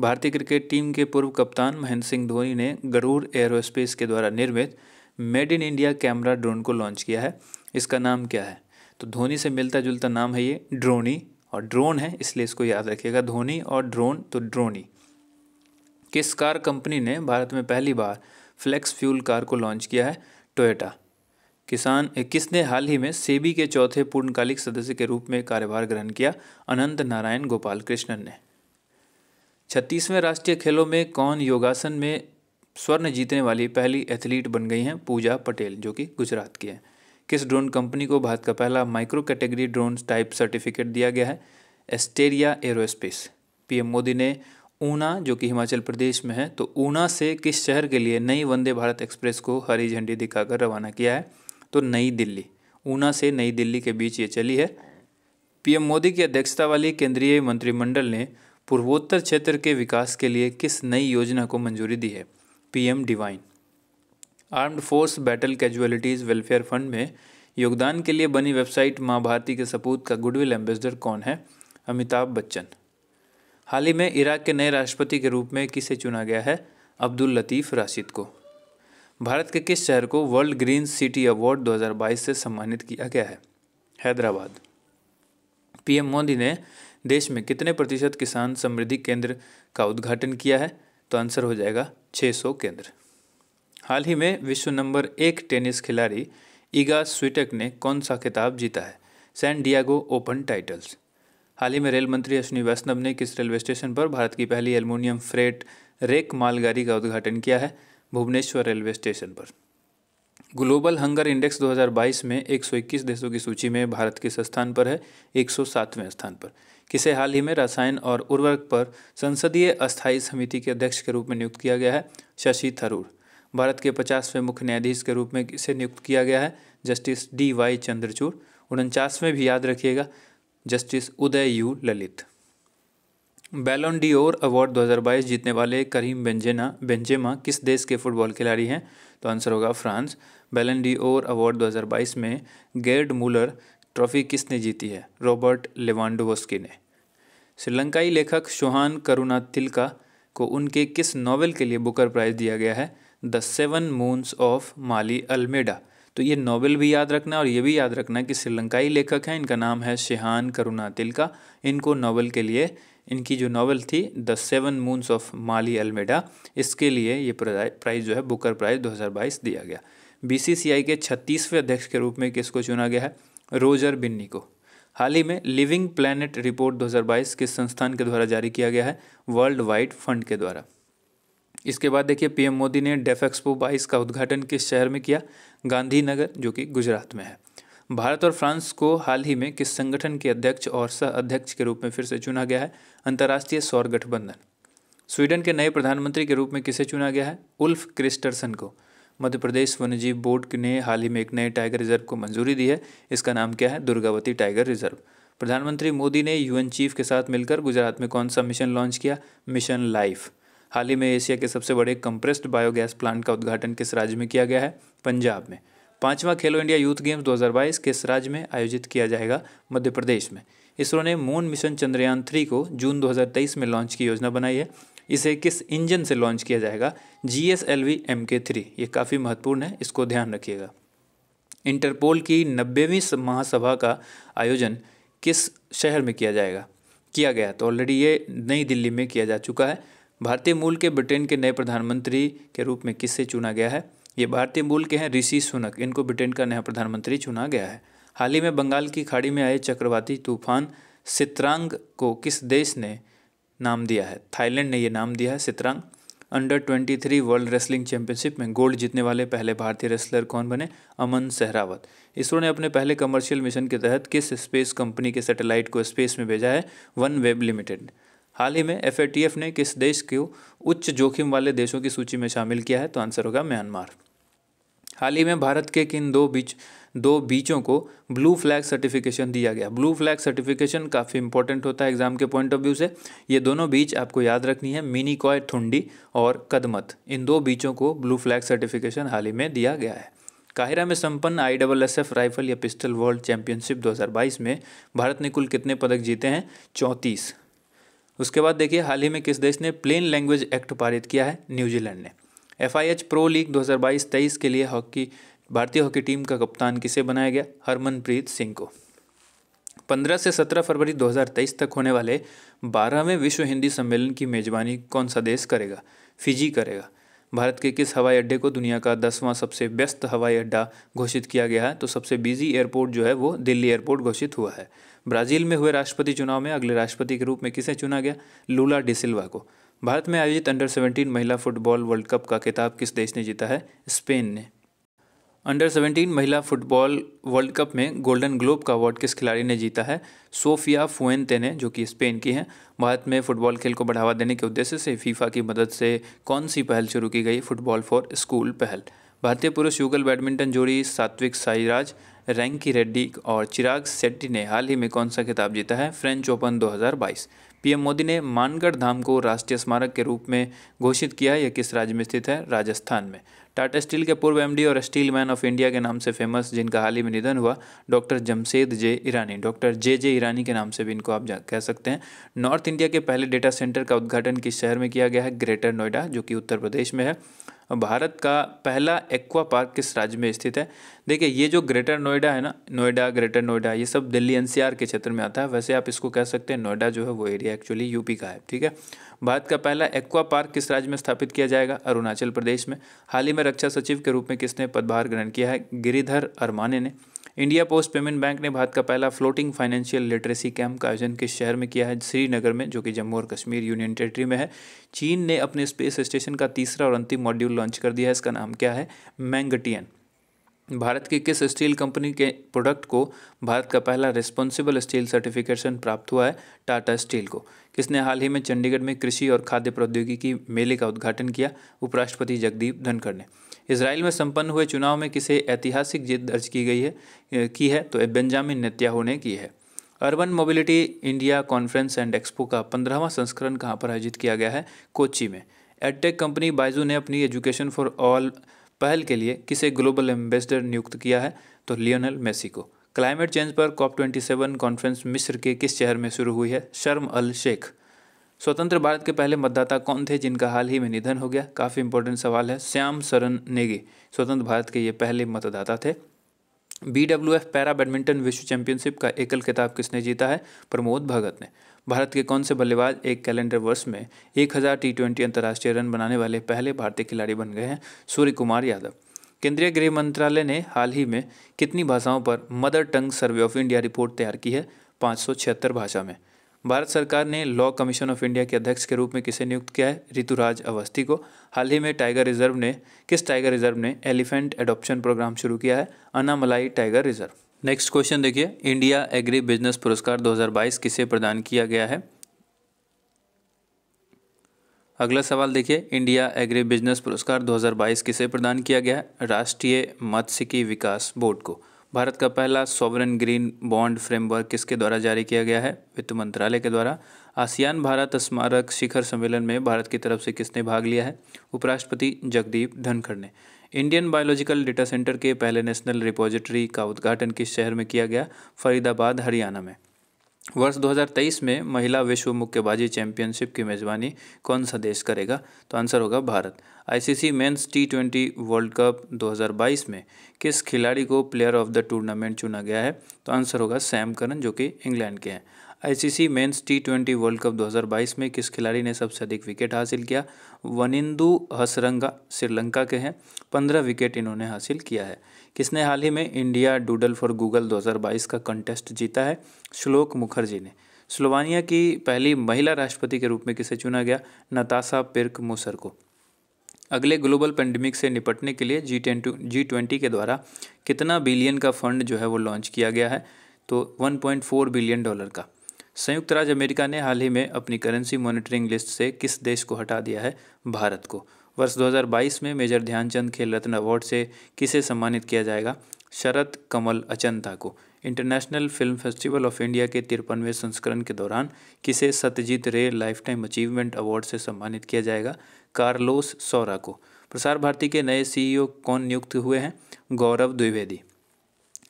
भारतीय क्रिकेट टीम के पूर्व कप्तान महेंद्र सिंह धोनी ने गरूर एयरोस्पेस के द्वारा निर्मित made in India camera drone को लॉन्च किया है इसका नाम क्या है तो धोनी से मिलता जुलता नाम है ये ड्रोनी और ड्रोन है इसलिए इसको याद रखिएगा धोनी और ड्रोन तो ड्रोनी किस कार कंपनी ने भारत में पहली बार फ्लेक्स फ्यूल कार को लॉन्च किया है टोयोटा किसान किसने हाल ही में सेबी के चौथे पूर्णकालिक सदस्य के रूप में कार्यभार ग्रहण किया अनंत नारायण गोपाल कृष्णन ने छत्तीसवें राष्ट्रीय खेलों में कौन योगासन में स्वर्ण जीतने वाली पहली एथलीट बन गई हैं पूजा पटेल जो कि गुजरात की है किस ड्रोन कंपनी को भारत का पहला micro category drone type certificate दिया गया है एस्टेरिया एरोस्पेस पीएम मोदी ने ऊना जो कि हिमाचल प्रदेश में है तो ऊना से किस शहर के लिए नई वंदे भारत एक्सप्रेस को हरी झंडी दिखाकर रवाना किया है तो नई दिल्ली ऊना से नई दिल्ली के बीच ये चली है पीएम मोदी की अध्यक्षता वाली केंद्रीय मंत्रिमंडल ने पूर्वोत्तर क्षेत्र के विकास के लिए किस नई योजना को मंजूरी दी है PM divine armed force battle casualties welfare fund में योगदान के लिए बनी वेबसाइट माँ भारती के सपूत का गुडविल एम्बेसडर कौन है अमिताभ बच्चन हाल ही में इराक के नए राष्ट्रपति के रूप में किसे चुना गया है अब्दुल लतीफ़ राशिद को भारत के किस शहर को वर्ल्ड ग्रीन सिटी अवार्ड 2022 से सम्मानित किया गया है हैदराबाद पीएम मोदी ने देश में कितने प्रतिशत किसान समृद्धि केंद्र का उद्घाटन किया है तो आंसर हो जाएगा 600 केंद्र हाल ही में विश्व नंबर एक टेनिस खिलाड़ी ईगा स्विटक ने कौन सा खिताब जीता है सैन डियागो ओपन टाइटल्स हाल ही में रेल मंत्री अश्विनी वैष्णव ने किस रेलवे स्टेशन पर भारत की पहली एल्यूमिनियम फ्रेट रेक मालगाड़ी का उद्घाटन किया है भुवनेश्वर रेलवे स्टेशन पर ग्लोबल हंगर इंडेक्स 2022 में 121 देशों की सूची में भारत किस स्थान पर है 107वें स्थान पर किसे हाल ही में रसायन और उर्वरक पर संसदीय अस्थायी समिति के अध्यक्ष के रूप में नियुक्त किया गया है शशि थरूर भारत के पचासवें मुख्य न्यायाधीश के रूप में इसे नियुक्त किया गया है जस्टिस डी वाई चंद्रचूड़ उनचासवें भी याद रखिएगा justice Uday U Lalit Ballon d'Or award 2022 जीतने वाले करीम बेंजेना बेंजेमा किस देश के फुटबॉल खिलाड़ी हैं तो आंसर होगा फ्रांस बैलन डी ओर अवार्ड 2022 में गेर्ड मूलर ट्रॉफी किसने जीती है रॉबर्ट लेवान्डोवस्की ने श्रीलंकाई लेखक शोहान करुणा तिलका को उनके किस नॉवल के लिए बुकर प्राइज दिया गया है the seven moons of Maali Almeida तो ये नोबेल भी याद रखना और ये भी याद रखना कि श्रीलंकाई लेखक हैं इनका नाम है शिहान करुणा तिलका इनको नोबेल के लिए इनकी जो नॉवल थी the seven moons of Maali Almeida इसके लिए ये प्राइज़ जो है बुकर प्राइज़ दो दिया गया बीसीसीआई के छत्तीसवें अध्यक्ष के रूप में किसको चुना गया है रोजर बिन्नी को हाल ही में लिविंग प्लैनेट रिपोर्ट 2022 किस संस्थान के द्वारा जारी किया गया है वर्ल्ड वाइड फंड के द्वारा इसके बाद देखिए पीएम मोदी ने डेफ एक्सपो बाईस का उद्घाटन किस शहर में किया गांधीनगर जो कि गुजरात में है भारत और फ्रांस को हाल ही में किस संगठन के अध्यक्ष और सह अध्यक्ष के रूप में फिर से चुना गया है अंतर्राष्ट्रीय सौर गठबंधन स्वीडन के नए प्रधानमंत्री के रूप में किसे चुना गया है उल्फ क्रिस्टरसन को मध्य प्रदेश वन्यजीव बोर्ड ने हाल ही में एक नए टाइगर रिजर्व को मंजूरी दी है इसका नाम क्या है दुर्गावती टाइगर रिजर्व प्रधानमंत्री मोदी ने यूएन चीफ के साथ मिलकर गुजरात में कौन सा मिशन लॉन्च किया मिशन लाइफ हाल ही में एशिया के सबसे बड़े कंप्रेस्ड बायोगैस प्लांट का उद्घाटन किस राज्य में किया गया है पंजाब में पांचवा खेलो इंडिया यूथ गेम्स 2022 किस राज्य में आयोजित किया जाएगा मध्य प्रदेश में इसरो ने मून मिशन चंद्रयान थ्री को जून 2023 में लॉन्च की योजना बनाई है इसे किस इंजन से लॉन्च किया जाएगा G S L V M K three ये काफ़ी महत्वपूर्ण है इसको ध्यान रखिएगा इंटरपोल की नब्बेवीं महासभा का आयोजन किस शहर में किया जाएगा किया गया तो ऑलरेडी ये नई दिल्ली में किया जा चुका है भारतीय मूल के ब्रिटेन के नए प्रधानमंत्री के रूप में किससे चुना गया है ये भारतीय मूल के हैं ऋषि सुनक इनको ब्रिटेन का नया प्रधानमंत्री चुना गया है हाल ही में बंगाल की खाड़ी में आए चक्रवाती तूफान सित्रांग को किस देश ने नाम दिया है थाईलैंड ने यह नाम दिया है Sitrang under twenty three world wrestling championship में गोल्ड जीतने वाले पहले भारतीय रेसलर कौन बने अमन सहरावत इसरो ने अपने पहले कमर्शियल मिशन के तहत किस स्पेस कंपनी के सैटेलाइट को स्पेस में भेजा है वन वेब लिमिटेड हाल ही में एफ ने किस देश को उच्च जोखिम वाले देशों की सूची में शामिल किया है तो आंसर होगा म्यांमार हाल ही में भारत के किन दो बीच दो बीचों को ब्लू फ्लैग सर्टिफिकेशन दिया गया ब्लू फ्लैग सर्टिफिकेशन काफ़ी इंपॉर्टेंट होता है एग्जाम के पॉइंट ऑफ व्यू से ये दोनों बीच आपको याद रखनी है मिनी कॉय थुंडी और कदमत इन दो बीचों को ब्लू फ्लैग सर्टिफिकेशन हाल ही में दिया गया है काहिरा में संपन्न I double S F rifle या पिस्टल वर्ल्ड चैंपियनशिप 2022 में भारत ने कुल कितने पदक जीते हैं चौंतीस उसके बाद देखिए हाल ही में किस देश ने प्लेन लैंग्वेज एक्ट पारित किया है न्यूजीलैंड ने एफ प्रो लीग 2022-23 के लिए हॉकी भारतीय हॉकी टीम का कप्तान किसे बनाया गया हरमनप्रीत सिंह को 15 से 17 फरवरी 2023 तक होने वाले बारहवें विश्व हिंदी सम्मेलन की मेजबानी कौन सा देश करेगा फिजी करेगा भारत के किस हवाई अड्डे को दुनिया का दसवां सबसे व्यस्त हवाई अड्डा घोषित किया गया है तो सबसे बिजी एयरपोर्ट जो है वो दिल्ली एयरपोर्ट घोषित हुआ है ब्राज़ील में हुए राष्ट्रपति चुनाव में अगले राष्ट्रपति के रूप में किसे चुना गया लूला डिसिल्वा को भारत में आयोजित अंडर 17 महिला फुटबॉल वर्ल्ड कप का खिताब किस देश ने जीता है स्पेन ने अंडर 17 महिला फुटबॉल वर्ल्ड कप में गोल्डन ग्लोब का अवार्ड किस खिलाड़ी ने जीता है सोफिया फुएनते ने जो कि स्पेन की हैं भारत में फुटबॉल खेल को बढ़ावा देने के उद्देश्य से फीफा की मदद से कौन सी पहल शुरू की गई फुटबॉल फॉर स्कूल पहल भारतीय पुरुष युगल बैडमिंटन जोड़ी सात्विक साईराज रैंकी रेड्डी और चिराग सेट्टी ने हाल ही में कौन सा खिताब जीता है फ्रेंच ओपन 2022 पीएम मोदी ने मानगढ़ धाम को राष्ट्रीय स्मारक के रूप में घोषित किया यह किस राज्य में स्थित है राजस्थान में टाटा स्टील के पूर्व एमडी और स्टील मैन ऑफ इंडिया के नाम से फेमस जिनका हाल ही में निधन हुआ doctor Jamshed J Irani doctor J J Irani के नाम से भी इनको आप कह सकते हैं नॉर्थ इंडिया के पहले डेटा सेंटर का उद्घाटन किस शहर में किया गया है ग्रेटर नोएडा जो कि उत्तर प्रदेश में है भारत का पहला एक्वा पार्क किस राज्य में स्थित है देखिए ये जो ग्रेटर नोएडा है ना नोएडा ग्रेटर नोएडा ये सब दिल्ली एनसीआर के क्षेत्र में आता है वैसे आप इसको कह सकते हैं नोएडा जो है वो एरिया एक्चुअली यूपी का है ठीक है भारत का पहला एक्वा पार्क किस राज्य में स्थापित किया जाएगा अरुणाचल प्रदेश में हाल ही में रक्षा सचिव के रूप में किसने पदभार ग्रहण किया है गिरिधर अरमाने ने इंडिया पोस्ट पेमेंट बैंक ने भारत का पहला फ्लोटिंग फाइनेंशियल लिटरेसी कैंप का आयोजन किस शहर में किया है श्रीनगर में जो कि जम्मू और कश्मीर यूनियन टेरेटरी में है चीन ने अपने स्पेस स्टेशन का तीसरा और अंतिम मॉड्यूल लॉन्च कर दिया है इसका नाम क्या है मैंगटियन भारत की किस स्टील कंपनी के प्रोडक्ट को भारत का पहला रिस्पॉन्सिबल स्टील सर्टिफिकेशन प्राप्त हुआ है टाटा स्टील को किसने हाल ही में चंडीगढ़ में कृषि और खाद्य प्रौद्योगिकी मेले का उद्घाटन किया उपराष्ट्रपति जगदीप धनखड़ ने इसराइल में संपन्न हुए चुनाव में किसे ऐतिहासिक जीत दर्ज की गई है की है तो बेंजामिन नेत्याहू ने की है urban mobility India conference and expo का पंद्रहवां संस्करण कहाँ पर आयोजित किया गया है कोची में एडटेक कंपनी बाइजू ने अपनी एजुकेशन फॉर ऑल पहल के लिए किसे ग्लोबल एम्बेसडर नियुक्त किया है तो लियोनल मेसी को क्लाइमेट चेंज पर कॉप ट्वेंटी सेवन कॉन्फ्रेंस मिस्र के किस शहर में शुरू हुई है शर्म अल शेख स्वतंत्र भारत के पहले मतदाता कौन थे जिनका हाल ही में निधन हो गया काफ़ी इंपॉर्टेंट सवाल है श्याम शरण नेगी स्वतंत्र भारत के ये पहले मतदाता थे B W F para badminton विश्व चैंपियनशिप का एकल खिताब किसने जीता है प्रमोद भगत ने भारत के कौन से बल्लेबाज एक कैलेंडर वर्ष में एक हज़ार टी ट्वेंटी अंतर्राष्ट्रीय रन बनाने वाले पहले भारतीय खिलाड़ी बन गए हैं सूर्य कुमार यादव केंद्रीय गृह मंत्रालय ने हाल ही में कितनी भाषाओं पर mother tongue survey of India report तैयार की है पाँच भाषा में भारत सरकार ने लॉ कमीशन ऑफ इंडिया के अध्यक्ष के रूप में किसे नियुक्त किया है ऋतुराज अवस्थी को हाल ही में टाइगर रिजर्व ने किस टाइगर रिजर्व ने एलिफेंट एडॉप्शन प्रोग्राम शुरू किया है Anamalai tiger reserve next question देखिए इंडिया एग्री बिजनेस पुरस्कार 2022 किसे प्रदान किया गया है अगला सवाल देखिए इंडिया एग्री बिजनेस पुरस्कार 2022 किसे प्रदान किया गया है राष्ट्रीय मत्स्यिकी विकास बोर्ड को भारत का पहला सॉवरन ग्रीन बॉन्ड फ्रेमवर्क किसके द्वारा जारी किया गया है वित्त मंत्रालय के द्वारा आसियान भारत स्मारक शिखर सम्मेलन में भारत की तरफ से किसने भाग लिया है उपराष्ट्रपति जगदीप धनखड़ ने इंडियन बायोलॉजिकल डेटा सेंटर के पहले नेशनल रिपोजिटरी का उद्घाटन किस शहर में किया गया फरीदाबाद हरियाणा में वर्ष 2023 में महिला विश्व मुक्केबाजी चैंपियनशिप की मेज़बानी कौन सा देश करेगा तो आंसर होगा Bharat ICC men's T twenty world cup 2022 में किस खिलाड़ी को प्लेयर ऑफ द टूर्नामेंट चुना गया है तो आंसर होगा सैम करन जो कि इंग्लैंड के हैं ICC men's T twenty world cup 2022 में किस खिलाड़ी ने सबसे अधिक विकेट हासिल किया वनिंदु हसरंगा श्रीलंका के हैं पंद्रह विकेट इन्होंने हासिल किया है किसने हाल ही में इंडिया डूडल फॉर गूगल 2022 का कंटेस्ट जीता है श्लोक मुखर्जी ने स्लोवानिया की पहली महिला राष्ट्रपति के रूप में किसे चुना गया नतासा पिर्क मुसर को अगले ग्लोबल पेंडेमिक से निपटने के लिए जी टेन जी ट्वेंटी के द्वारा कितना बिलियन का फंड जो है वो लॉन्च किया गया है तो 1.4 बिलियन डॉलर का संयुक्त राज्य अमेरिका ने हाल ही में अपनी करेंसी मॉनिटरिंग लिस्ट से किस देश को हटा दिया है भारत को वर्ष 2022 में मेजर ध्यानचंद खेल रत्न अवार्ड से किसे सम्मानित किया जाएगा शरद कमल अचंता को international film festival of India के तिरपनवें संस्करण के दौरान किसे सत्यजीत रे लाइफ टाइम अचीवमेंट अवार्ड से सम्मानित किया जाएगा कार्लोस सौरा को प्रसार भारती के नए सीईओ e कौन नियुक्त हुए हैं गौरव द्विवेदी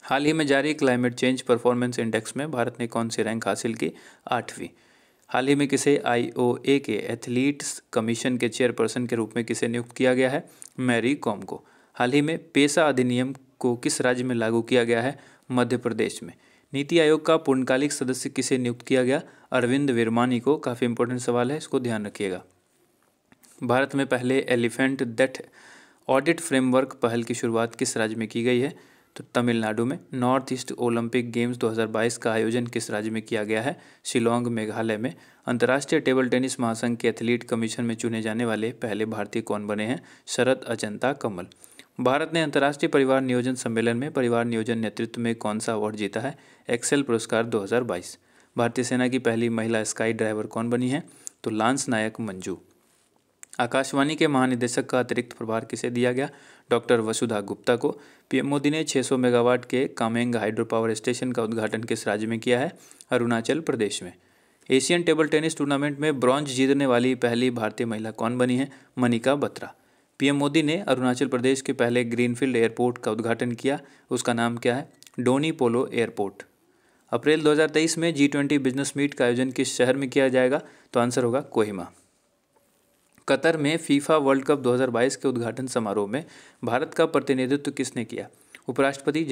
हाल ही में जारी क्लाइमेट चेंज परफॉर्मेंस इंडेक्स में भारत ने कौन सी रैंक हासिल की आठवीं हाल ही में किसे आईओए के एथलीट्स कमीशन के चेयरपर्सन के रूप में किसे नियुक्त किया गया है मैरी कॉम को हाल ही में पेशा अधिनियम को किस राज्य में लागू किया गया है मध्य प्रदेश में नीति आयोग का पूर्णकालिक सदस्य किसे नियुक्त किया गया अरविंद विरमानी को काफ़ी इंपॉर्टेंट सवाल है इसको ध्यान रखिएगा भारत में पहले एलिफेंट डेट ऑडिट फ्रेमवर्क पहल की शुरुआत किस राज्य में की गई है तो तमिलनाडु में नॉर्थ ईस्ट ओलंपिक गेम्स 2022 का आयोजन किस राज्य में किया गया है शिलोंग मेघालय में अंतर्राष्ट्रीय टेबल टेनिस महासंघ के एथलीट कमीशन में चुने जाने वाले पहले भारतीय कौन बने हैं शरद अजंता कमल भारत ने अंतर्राष्ट्रीय परिवार नियोजन सम्मेलन में परिवार नियोजन नेतृत्व में कौन सा अवार्ड जीता है एक्सेल पुरस्कार 2022 भारतीय सेना की पहली महिला स्काई ड्राइवर कौन बनी है तो लांस नायक मंजू आकाशवाणी के महानिदेशक का अतिरिक्त प्रभार किसे दिया गया डॉक्टर वसुधा गुप्ता को पीएम मोदी ने 600 मेगावाट के कामेंग हाइड्रो पावर स्टेशन का उद्घाटन किस राज्य में किया है अरुणाचल प्रदेश में एशियन टेबल टेनिस टूर्नामेंट में ब्रॉन्ज जीतने वाली पहली भारतीय महिला कौन बनी है मनिका बत्रा पीएम मोदी ने अरुणाचल प्रदेश के पहले ग्रीनफील्ड एयरपोर्ट का उद्घाटन किया उसका नाम क्या है डोनी पोलो एयरपोर्ट अप्रैल 2023 में जी ट्वेंटी बिजनेस मीट का आयोजन किस शहर में किया जाएगा तो आंसर होगा कोहिमा कतर में फीफा वर्ल्ड कप 2022 के उद्घाटन समारोह में भारत का प्रतिनिधित्व किसने किया उपराष्ट्रपति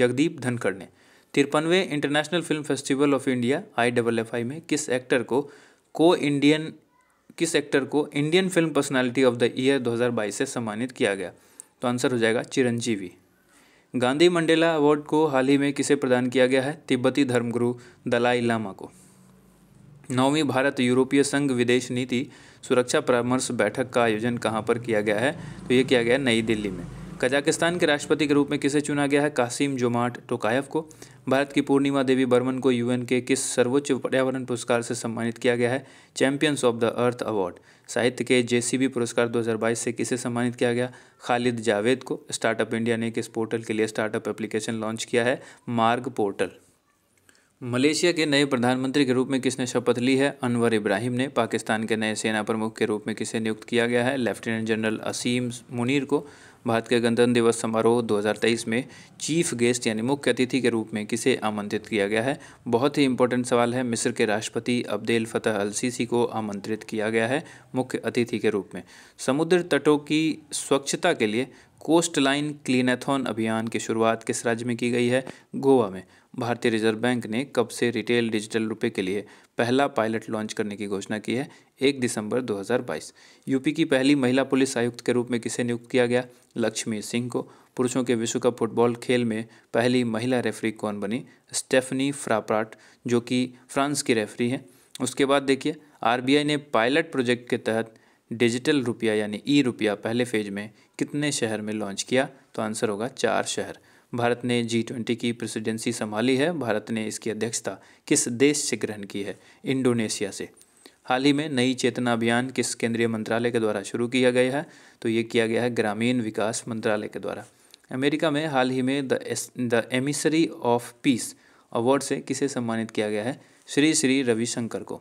जगदीप धनखड़ ने तिरपनवे international film festival of India I double F I में किस एक्टर को को इंडियन किस एक्टर को Indian film personality of the year 2022 से सम्मानित किया गया तो आंसर हो जाएगा चिरंजीवी गांधी मंडेला अवार्ड को हाल ही में किसे प्रदान किया गया है तिब्बती धर्मगुरु दलाई लामा को नौवीं भारत यूरोपीय संघ विदेश नीति सुरक्षा परामर्श बैठक का आयोजन कहाँ पर किया गया है तो ये किया गया है नई दिल्ली में कजाकिस्तान के राष्ट्रपति के रूप में किसे चुना गया है कासिम जोमाट टोकायफ को भारत की पूर्णिमा देवी बर्मन को यूएन के किस सर्वोच्च पर्यावरण पुरस्कार से सम्मानित किया गया है champions of the earth award साहित्य के जेसीबी पुरस्कार 2022 से किसे सम्मानित किया गया खालिद जावेद को स्टार्टअप इंडिया ने किस पोर्टल के लिए स्टार्टअप एप्लीकेशन लॉन्च किया है मार्ग पोर्टल मलेशिया के नए प्रधानमंत्री के रूप में किसने शपथ ली है अनवर इब्राहिम ने पाकिस्तान के नए सेना प्रमुख के रूप में किसे नियुक्त किया गया है लेफ्टिनेंट जनरल असीम मुनीर को भारत के गणतंत्र दिवस समारोह 2023 में चीफ गेस्ट यानी मुख्य अतिथि के रूप में किसे आमंत्रित किया गया है बहुत ही इंपॉर्टेंट सवाल है मिस्र के राष्ट्रपति अब्देल फतह अल सीसी को आमंत्रित किया गया है मुख्य अतिथि के रूप में समुद्र तटों की स्वच्छता के लिए कोस्ट लाइन क्लीनेथॉन अभियान की शुरुआत किस राज्य में की गई है गोवा में भारतीय रिजर्व बैंक ने कब से रिटेल डिजिटल रुपए के लिए पहला पायलट लॉन्च करने की घोषणा की है एक दिसंबर 2022 यूपी की पहली महिला पुलिस आयुक्त के रूप में किसे नियुक्त किया गया लक्ष्मी सिंह को पुरुषों के विश्व कप फुटबॉल खेल में पहली महिला रेफरी कौन बनी स्टेफनी फ्राप्राट जो कि फ्रांस की रेफरी हैं उसके बाद देखिए आरबीआई ने पायलट प्रोजेक्ट के तहत डिजिटल रुपया यानी ई रुपया पहले फेज में कितने शहर में लॉन्च किया तो आंसर होगा चार शहर भारत ने जी ट्वेंटी की प्रेसिडेंसी संभाली है भारत ने इसकी अध्यक्षता किस देश से ग्रहण की है इंडोनेशिया से हाल ही में नई चेतना अभियान किस केंद्रीय मंत्रालय के द्वारा शुरू किया गया है तो ये किया गया है ग्रामीण विकास मंत्रालय के द्वारा अमेरिका में हाल ही में the the emissary of peace award से किसे सम्मानित किया गया है श्री श्री रविशंकर को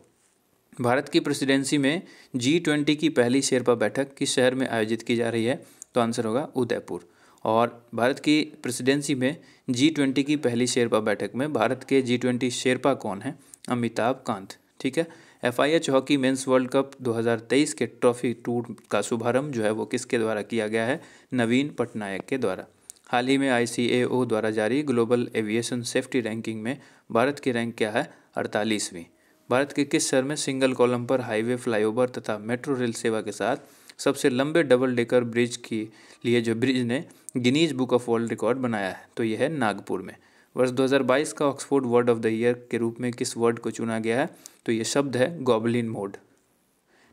भारत की प्रेसिडेंसी में जी ट्वेंटी की पहली शेरपा बैठक किस शहर में आयोजित की जा रही है तो आंसर होगा उदयपुर और भारत की प्रेसिडेंसी में जी ट्वेंटी की पहली शेरपा बैठक में भारत के जी ट्वेंटी शेरपा कौन हैं अमिताभ कांत ठीक है F I H hockey men's world cup 2023 के ट्रॉफी टूर का शुभारंभ जो है वो किसके द्वारा किया गया है नवीन पटनायक के द्वारा हाल ही में आई द्वारा जारी ग्लोबल एविएशन सेफ्टी रैंकिंग में भारत की रैंक क्या है अड़तालीसवीं भारत के किस शहर में सिंगल कॉलम पर हाईवे फ्लाईओवर तथा मेट्रो रेल सेवा के साथ सबसे लंबे डबल डेकर ब्रिज के लिए जो ब्रिज ने Guinness book of world record बनाया है तो यह है नागपुर में वर्ष 2022 का Oxford word of the year के रूप में किस वर्ड को चुना गया है तो ये शब्द है गॉबलिन मोड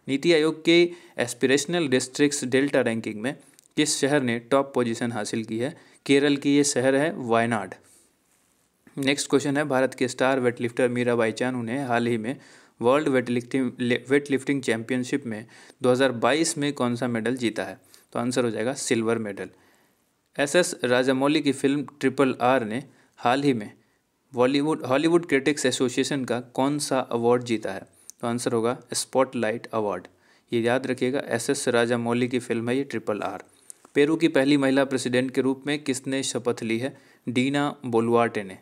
नीति आयोग के एस्पिरेशनल डिस्ट्रिक्स डेल्टा रैंकिंग में किस शहर ने टॉप पोजीशन हासिल की है केरल की ये शहर है वायनाड नेक्स्ट क्वेश्चन है भारत के स्टार वेटलिफ्टर मीराबाई चानू ने हाल ही में world weight lifting weight lifting में 2022 में कौन सा मेडल जीता है तो आंसर हो जाएगा silver medal S S Rajamouli की फिल्म ट्रिपल आर ने हाल ही में बॉलीवुड हॉलीवुड क्रिटिक्स एसोसिएशन का कौन सा अवार्ड जीता है तो आंसर होगा स्पॉटलाइट अवार्ड ये याद रखिएगा एस एस राजामौली की फिल्म है ये ट्रिपल आर पेरू की पहली महिला प्रेसिडेंट के रूप में किसने शपथ ली है डीना बोलवाटे ने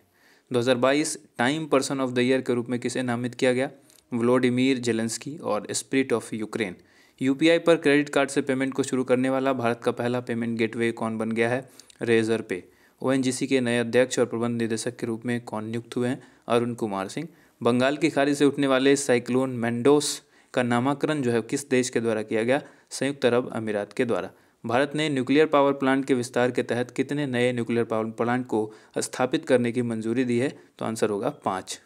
2022 Time person of the year के रूप में किसे नामित किया गया व्लोडिमिर जेलेंस्की और स्प्रिट ऑफ यूक्रेन यूपीआई पर क्रेडिट कार्ड से पेमेंट को शुरू करने वाला भारत का पहला पेमेंट गेटवे कौन बन गया है रेजर पे ओ के नए अध्यक्ष और प्रबंध निदेशक के रूप में कौन नियुक्त हुए हैं अरुण कुमार सिंह बंगाल की खाड़ी से उठने वाले साइक्लोन मैंडोस का नामाकरण जो है किस देश के द्वारा किया गया संयुक्त अरब अमीरात के द्वारा भारत ने न्यूक्लियर पावर प्लांट के विस्तार के तहत कितने नए न्यूक्लियर पावर प्लांट को स्थापित करने की मंजूरी दी है तो आंसर होगा पाँच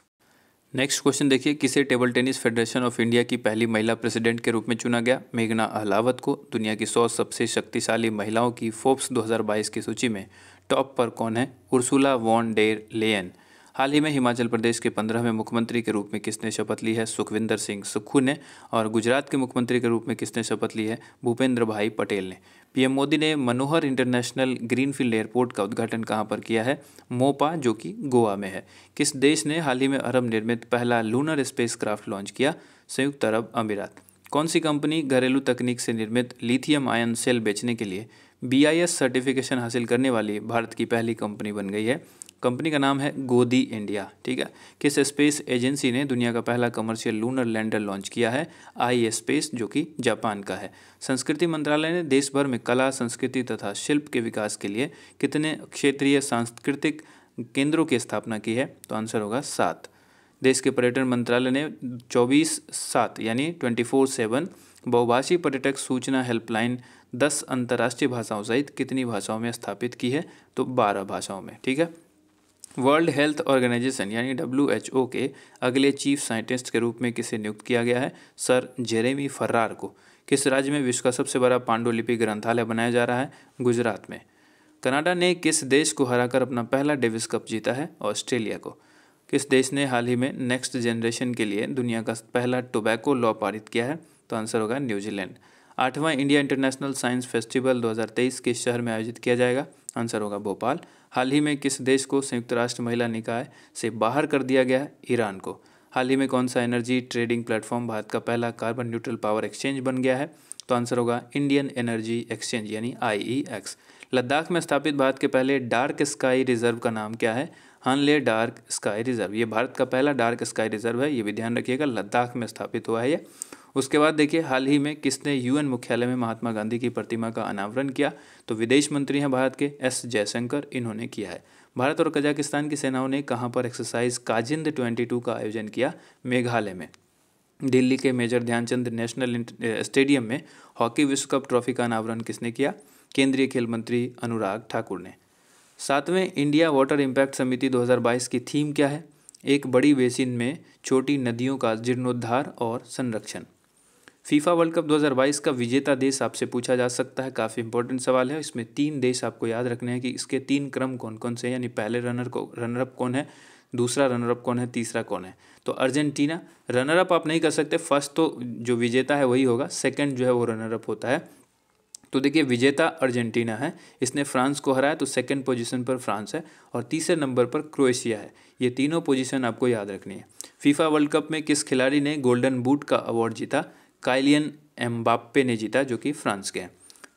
नेक्स्ट क्वेश्चन देखिए किसे table tennis federation of India की पहली महिला प्रेसिडेंट के रूप में चुना गया मेघना अहलावत को दुनिया की सौ सबसे शक्तिशाली महिलाओं की फोर्ब्स 2022 की सूची में टॉप पर कौन है उर्सुला वॉन डेर लेन हाल ही में हिमाचल प्रदेश के पंद्रहवें मुख्यमंत्री के रूप में किसने शपथ ली है सुखविंदर सिंह सुक्खू ने और गुजरात के मुख्यमंत्री के रूप में किसने शपथ ली है भूपेंद्र भाई पटेल ने पीएम मोदी ने मनोहर इंटरनेशनल ग्रीनफील्ड एयरपोर्ट का उद्घाटन कहाँ पर किया है मोपा जो कि गोवा में है किस देश ने हाल ही में अरब निर्मित पहला लूनर स्पेस लॉन्च किया संयुक्त अरब अमीरात कौन सी कंपनी घरेलू तकनीक से निर्मित लिथियम आयन सेल बेचने के लिए बी सर्टिफिकेशन हासिल करने वाली भारत की पहली कंपनी बन गई है कंपनी का नाम है गोदी इंडिया ठीक है किस स्पेस एजेंसी ने दुनिया का पहला कमर्शियल लूनर लैंडर लॉन्च किया है आई स्पेस जो कि जापान का है संस्कृति मंत्रालय ने देश भर में कला संस्कृति तथा शिल्प के विकास के लिए कितने क्षेत्रीय सांस्कृतिक केंद्रों की स्थापना की है तो आंसर होगा सात देश के पर्यटन मंत्रालय ने चौबीस सात यानी ट्वेंटी फोर सेवन बहुभाषी पर्यटक सूचना हेल्पलाइन दस अंतर्राष्ट्रीय भाषाओं सहित कितनी भाषाओं में स्थापित की है तो बारह भाषाओं में ठीक है वर्ल्ड हेल्थ ऑर्गेनाइजेशन यानी डब्ल्यू के अगले चीफ साइंटिस्ट के रूप में किसे नियुक्त किया गया है सर जेरेमी फर्रार को किस राज्य में विश्व का सबसे बड़ा पांडुलिपि ग्रंथालय बनाया जा रहा है गुजरात में कनाडा ने किस देश को हराकर अपना पहला डेविस कप जीता है ऑस्ट्रेलिया को किस देश ने हाल ही में नेक्स्ट जनरेशन के लिए दुनिया का पहला टोबैको लॉ पारित किया है तो आंसर होगा न्यूजीलैंड आठवां इंडिया इंटरनेशनल साइंस फेस्टिवल 2023 किस शहर में आयोजित किया जाएगा आंसर होगा भोपाल हाल ही में किस देश को संयुक्त राष्ट्र महिला निकाय से बाहर कर दिया गया है ईरान को हाल ही में कौन सा एनर्जी ट्रेडिंग प्लेटफॉर्म भारत का पहला कार्बन न्यूट्रल पावर एक्सचेंज बन गया है तो आंसर होगा इंडियन एनर्जी एक्सचेंज यानी आई e लद्दाख में स्थापित भारत के पहले डार्क स्काई रिजर्व का नाम क्या है हनले डार्क स्काई रिजर्व ये भारत का पहला डार्क स्काई रिजर्व है ये भी ध्यान रखिएगा लद्दाख में स्थापित हुआ है यह उसके बाद देखिए हाल ही में किसने यूएन मुख्यालय में महात्मा गांधी की प्रतिमा का अनावरण किया तो विदेश मंत्री हैं भारत के एस जयशंकर इन्होंने किया है भारत और कजाकिस्तान की सेनाओं ने कहाँ पर एक्सरसाइज काजिंद ट्वेंटी का आयोजन किया मेघालय में दिल्ली के मेजर ध्यानचंद नेशनल स्टेडियम में हॉकी विश्व कप ट्रॉफी का अनावरण किसने किया केंद्रीय खेल मंत्री अनुराग ठाकुर ने सातवें इंडिया वाटर इम्पैक्ट समिति 2022 की थीम क्या है एक बड़ी बेसिन में छोटी नदियों का जीर्णोद्धार और संरक्षण फीफा वर्ल्ड कप 2022 का विजेता देश आपसे पूछा जा सकता है काफ़ी इंपॉर्टेंट सवाल है इसमें तीन देश आपको याद रखने हैं कि इसके तीन क्रम कौन कौन से हैं यानी पहले रनर को रनरअप कौन है दूसरा रनरअप कौन है तीसरा कौन है तो अर्जेंटीना रनरअप आप नहीं कर सकते फर्स्ट तो जो विजेता है वही होगा सेकेंड जो है वो रनरअप होता है तो देखिए विजेता अर्जेंटीना है इसने फ्रांस को हराया तो सेकेंड पोजीशन पर फ्रांस है और तीसरे नंबर पर क्रोएशिया है ये तीनों पोजीशन आपको याद रखनी है फीफा वर्ल्ड कप में किस खिलाड़ी ने गोल्डन बूट का अवार्ड जीता काइलियन एम्बाप्पे ने जीता जो कि फ्रांस के हैं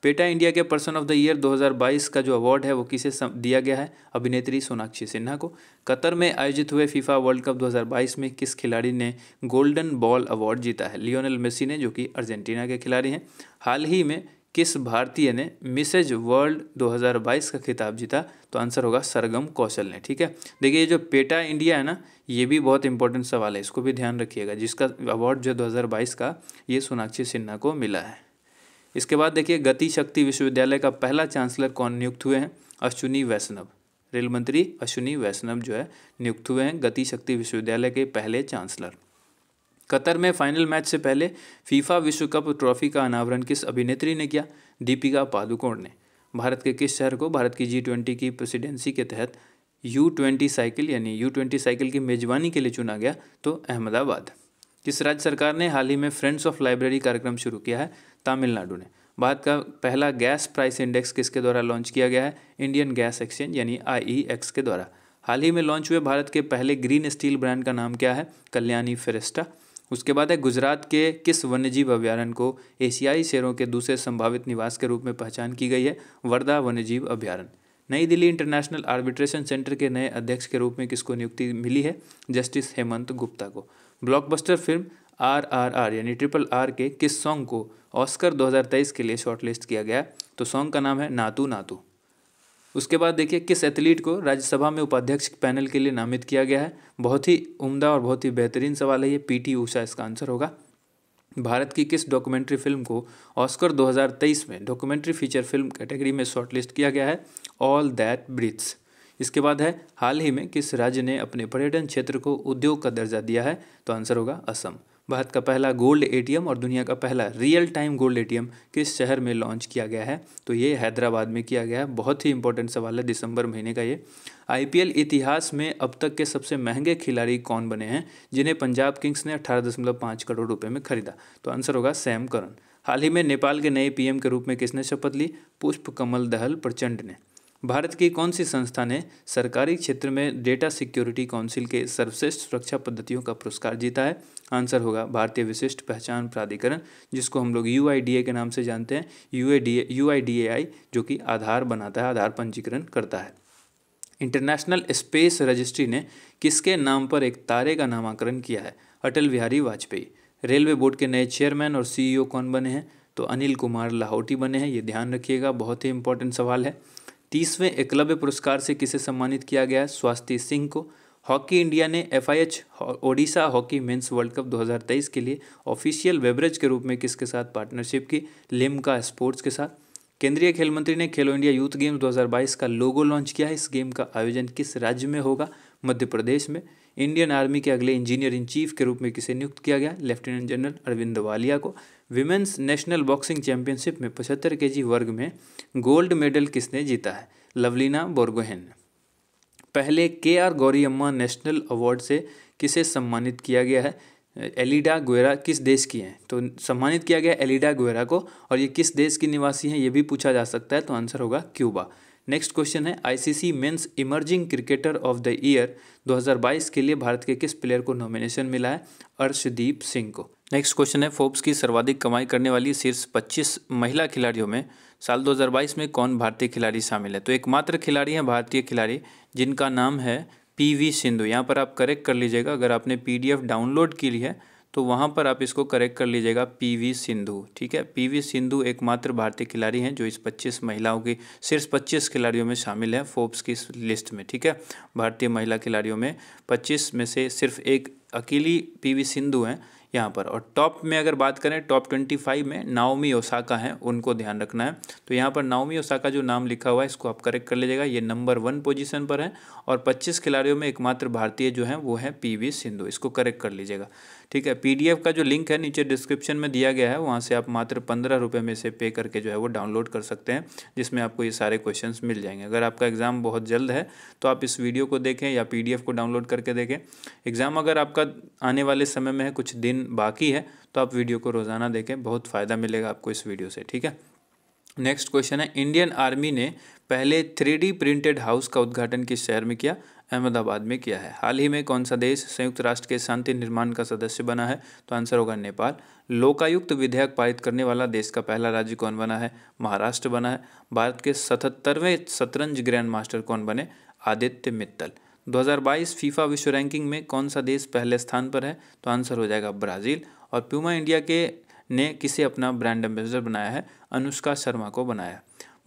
पेटा इंडिया के पर्सन ऑफ द ईयर 2022 का जो अवार्ड है वो किसे दिया गया है अभिनेत्री सोनाक्षी सिन्हा को कतर में आयोजित हुए फीफा वर्ल्ड कप 2022 में किस खिलाड़ी ने गोल्डन बॉल अवार्ड जीता है लियोनल मेसी ने जो कि अर्जेंटीना के खिलाड़ी हैं हाल ही में किस भारतीय ने मिसेज वर्ल्ड 2022 का खिताब जीता तो आंसर होगा सरगम कौशल ने ठीक है देखिए ये जो पेटा इंडिया है ना ये भी बहुत इंपॉर्टेंट सवाल है इसको भी ध्यान रखिएगा जिसका अवार्ड जो 2022 का ये सोनाक्षी सिन्हा को मिला है इसके बाद देखिए गति शक्ति विश्वविद्यालय का पहला चांसलर कौन नियुक्त हुए हैं अश्विनी वैष्णव रेल मंत्री अश्विनी वैष्णव जो है नियुक्त हुए हैं गति शक्ति विश्वविद्यालय के पहले चांसलर कतर में फाइनल मैच से पहले फीफा विश्व कप ट्रॉफी का अनावरण किस अभिनेत्री ने किया दीपिका पादुकोण ने भारत के किस शहर को भारत की जी ट्वेंटी की प्रेसिडेंसी के तहत यू ट्वेंटी साइकिल यानी यू ट्वेंटी साइकिल की मेजबानी के लिए चुना गया तो अहमदाबाद किस राज्य सरकार ने हाल ही में फ्रेंड्स ऑफ लाइब्रेरी कार्यक्रम शुरू किया है तमिलनाडु ने भारत का पहला गैस प्राइस इंडेक्स किसके द्वारा लॉन्च किया गया है इंडियन गैस एक्सचेंज यानी आई e के द्वारा हाल ही में लॉन्च हुए भारत के पहले ग्रीन स्टील ब्रांड का नाम क्या है कल्याणी फेरेस्टा उसके बाद है गुजरात के किस वन्यजीव अभ्यारण्य को एशियाई शेरों के दूसरे संभावित निवास के रूप में पहचान की गई है वर्धा वन्यजीव अभ्यारण्य नई दिल्ली इंटरनेशनल आर्बिट्रेशन सेंटर के नए अध्यक्ष के रूप में किसको नियुक्ति मिली है जस्टिस हेमंत गुप्ता को blockbuster film R R R यानी ट्रिपल आर के किस सॉन्ग को ऑस्कर 2023 के लिए शॉर्टलिस्ट किया गया तो सॉन्ग का नाम है नातू नातू उसके बाद देखिए किस एथलीट को राज्यसभा में उपाध्यक्ष पैनल के लिए नामित किया गया है बहुत ही उम्दा और बहुत ही बेहतरीन सवाल है ये पीटी ऊषा इसका आंसर होगा भारत की किस डॉक्यूमेंट्री फिल्म को ऑस्कर 2023 में डॉक्यूमेंट्री फीचर फिल्म कैटेगरी में शॉर्टलिस्ट किया गया है ऑल दैट ब्रिथ्स इसके बाद है हाल ही में किस राज्य ने अपने पर्यटन क्षेत्र को उद्योग का दर्जा दिया है तो आंसर होगा असम भारत का पहला गोल्ड एटीएम और दुनिया का पहला रियल टाइम गोल्ड एटीएम किस शहर में लॉन्च किया गया है तो ये हैदराबाद में किया गया है बहुत ही इंपॉर्टेंट सवाल है दिसंबर महीने का ये आईपीएल इतिहास में अब तक के सबसे महंगे खिलाड़ी कौन बने हैं जिन्हें पंजाब किंग्स ने अठारह करोड़ रुपये में खरीदा तो आंसर होगा सैम करण हाल ही में नेपाल के नए पीएम के रूप में किसने शपथ ली पुष्प कमल दहल प्रचंड ने भारत की कौन सी संस्था ने सरकारी क्षेत्र में डेटा सिक्योरिटी काउंसिल के सर्वश्रेष्ठ सुरक्षा पद्धतियों का पुरस्कार जीता है आंसर होगा भारतीय विशिष्ट पहचान प्राधिकरण जिसको हम लोग यू के नाम से जानते हैं यू आई जो कि आधार बनाता है आधार पंजीकरण करता है इंटरनेशनल स्पेस रजिस्ट्री ने किसके नाम पर एक तारे का नामांकन किया है अटल बिहारी वाजपेयी रेलवे बोर्ड के नए चेयरमैन और सीईओ e कौन बने हैं तो अनिल कुमार लाहौटी बने हैं ये ध्यान रखिएगा बहुत ही इंपॉर्टेंट सवाल है तीसवें एकलव्य पुरस्कार से किसे सम्मानित किया गया स्वास्थ्य सिंह को हॉकी इंडिया ने F I H Odisha hockey men's world cup 2023 के लिए ऑफिशियल वेबरेज के रूप में किसके साथ पार्टनरशिप की लिम्का स्पोर्ट्स के साथ केंद्रीय खेल मंत्री ने खेलो इंडिया यूथ गेम्स 2022 का लोगो लॉन्च किया है इस गेम का आयोजन किस राज्य में होगा मध्य प्रदेश में इंडियन आर्मी के अगले इंजीनियर इन चीफ के रूप में किसे नियुक्त किया गया लेफ्टिनेंट जनरल अरविंद वालिया को विमेंस नेशनल बॉक्सिंग चैंपियनशिप में पचहत्तर के वर्ग में गोल्ड मेडल किसने जीता है लवलीना बोरगोहेन पहले के आर गौरी अम्मा नेशनल अवार्ड से किसे सम्मानित किया गया है एलिडा गुएरा किस देश की हैं तो सम्मानित किया गया एलिडा गुएरा को और ये किस देश की निवासी हैं ये भी पूछा जा सकता है तो आंसर होगा क्यूबा नेक्स्ट क्वेश्चन है ICC men's emerging cricketer of the year 2022 के लिए भारत के किस प्लेयर को नॉमिनेशन मिला है अर्शदीप सिंह को नेक्स्ट क्वेश्चन है फोर्ब्स की सर्वाधिक कमाई करने वाली शीर्ष 25 महिला खिलाड़ियों में साल 2022 में कौन भारतीय खिलाड़ी शामिल है तो एकमात्र खिलाड़ी हैं भारतीय खिलाड़ी जिनका नाम है पी सिंधु यहाँ पर आप करेक्ट कर लीजिएगा अगर आपने पी डाउनलोड की है तो वहाँ पर आप इसको करेक्ट कर लीजिएगा पीवी सिंधु ठीक है पीवी सिंधु एकमात्र भारतीय खिलाड़ी हैं जो इस 25 महिलाओं की सिर्फ 25 खिलाड़ियों में शामिल हैं फोर्ब्स की इस लिस्ट में ठीक है भारतीय महिला खिलाड़ियों में 25 में से सिर्फ एक अकेली पीवी सिंधु हैं यहाँ पर और टॉप में अगर बात करें टॉप ट्वेंटी फाइव में नाओमी ओसाका हैं उनको ध्यान रखना है तो यहाँ पर नाओमी ओसाका जो नाम लिखा हुआ है इसको आप करेक्ट कर लीजिएगा ये नंबर वन पोजीशन पर है और पच्चीस खिलाड़ियों में एकमात्र भारतीय जो हैं वो हैं पीवी सिंधु इसको करेक्ट कर लीजिएगा ठीक है पीडीएफ का जो लिंक है नीचे डिस्क्रिप्शन में दिया गया है वहाँ से आप मात्र पंद्रह रुपये में से पे करके जो है वो डाउनलोड कर सकते हैं जिसमें आपको ये सारे क्वेश्चन मिल जाएंगे अगर आपका एग्ज़ाम बहुत जल्द है तो आप इस वीडियो को देखें या पी को डाउनलोड करके देखें एग्ज़ाम अगर आपका आने वाले समय में है कुछ दिन बाकी है तो आप वीडियो को रोज़ाना देखें बहुत फ़ायदा मिलेगा आपको इस वीडियो से ठीक है नेक्स्ट क्वेश्चन है इंडियन आर्मी ने पहले थ्री प्रिंटेड हाउस का उद्घाटन किस शहर में किया अहमदाबाद में किया है हाल ही में कौन सा देश संयुक्त राष्ट्र के शांति निर्माण का सदस्य बना है तो आंसर होगा नेपाल लोकायुक्त विधेयक पारित करने वाला देश का पहला राज्य कौन बना है महाराष्ट्र बना है भारत के सतहत्तरवें शतरंज ग्रैंड मास्टर कौन बने आदित्य मित्तल 2022 फीफा विश्व रैंकिंग में कौन सा देश पहले स्थान पर है तो आंसर हो जाएगा ब्राज़ील और प्यूमा इंडिया के ने किसे अपना ब्रांड एम्बेसडर बनाया है अनुष्का शर्मा को बनाया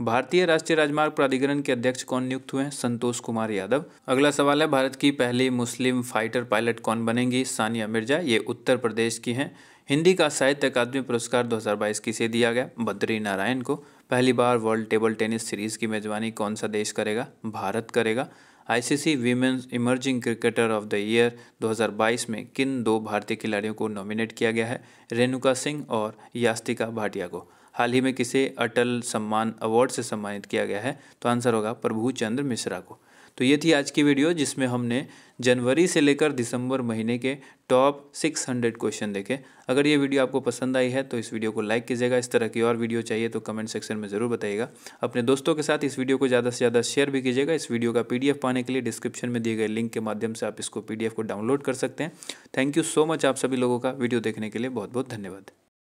भारतीय राष्ट्रीय राजमार्ग प्राधिकरण के अध्यक्ष कौन नियुक्त हुए संतोष कुमार यादव अगला सवाल है भारत की पहली मुस्लिम फाइटर पायलट कौन बनेंगी सानिया मिर्जा ये उत्तर प्रदेश की हैं हिंदी का साहित्य अकादमी पुरस्कार 2022 किसे दिया गया बद्री नारायण को पहली बार वर्ल्ड टेबल टेनिस सीरीज की मेजबानी कौन सा देश करेगा भारत करेगा ICC women's emerging cricketer of the year 2022 में किन दो भारतीय खिलाड़ियों को नॉमिनेट किया गया है रेणुका सिंह और यास्तिका भाटिया को हाल ही में किसे अटल सम्मान अवार्ड से सम्मानित किया गया है तो आंसर होगा प्रभु चंद्र मिश्रा को तो ये थी आज की वीडियो जिसमें हमने जनवरी से लेकर दिसंबर महीने के टॉप 600 क्वेश्चन देखे अगर ये वीडियो आपको पसंद आई है तो इस वीडियो को लाइक कीजिएगा इस तरह की और वीडियो चाहिए तो कमेंट सेक्शन में ज़रूर बताइएगा अपने दोस्तों के साथ इस वीडियो को ज़्यादा से ज़्यादा शेयर भी कीजिएगा इस वीडियो का पी पाने के लिए डिस्क्रिप्शन में दिए गए लिंक के माध्यम से आप इसको पी को डाउनलोड कर सकते हैं थैंक यू सो मच आप सभी लोगों का वीडियो देखने के लिए बहुत बहुत धन्यवाद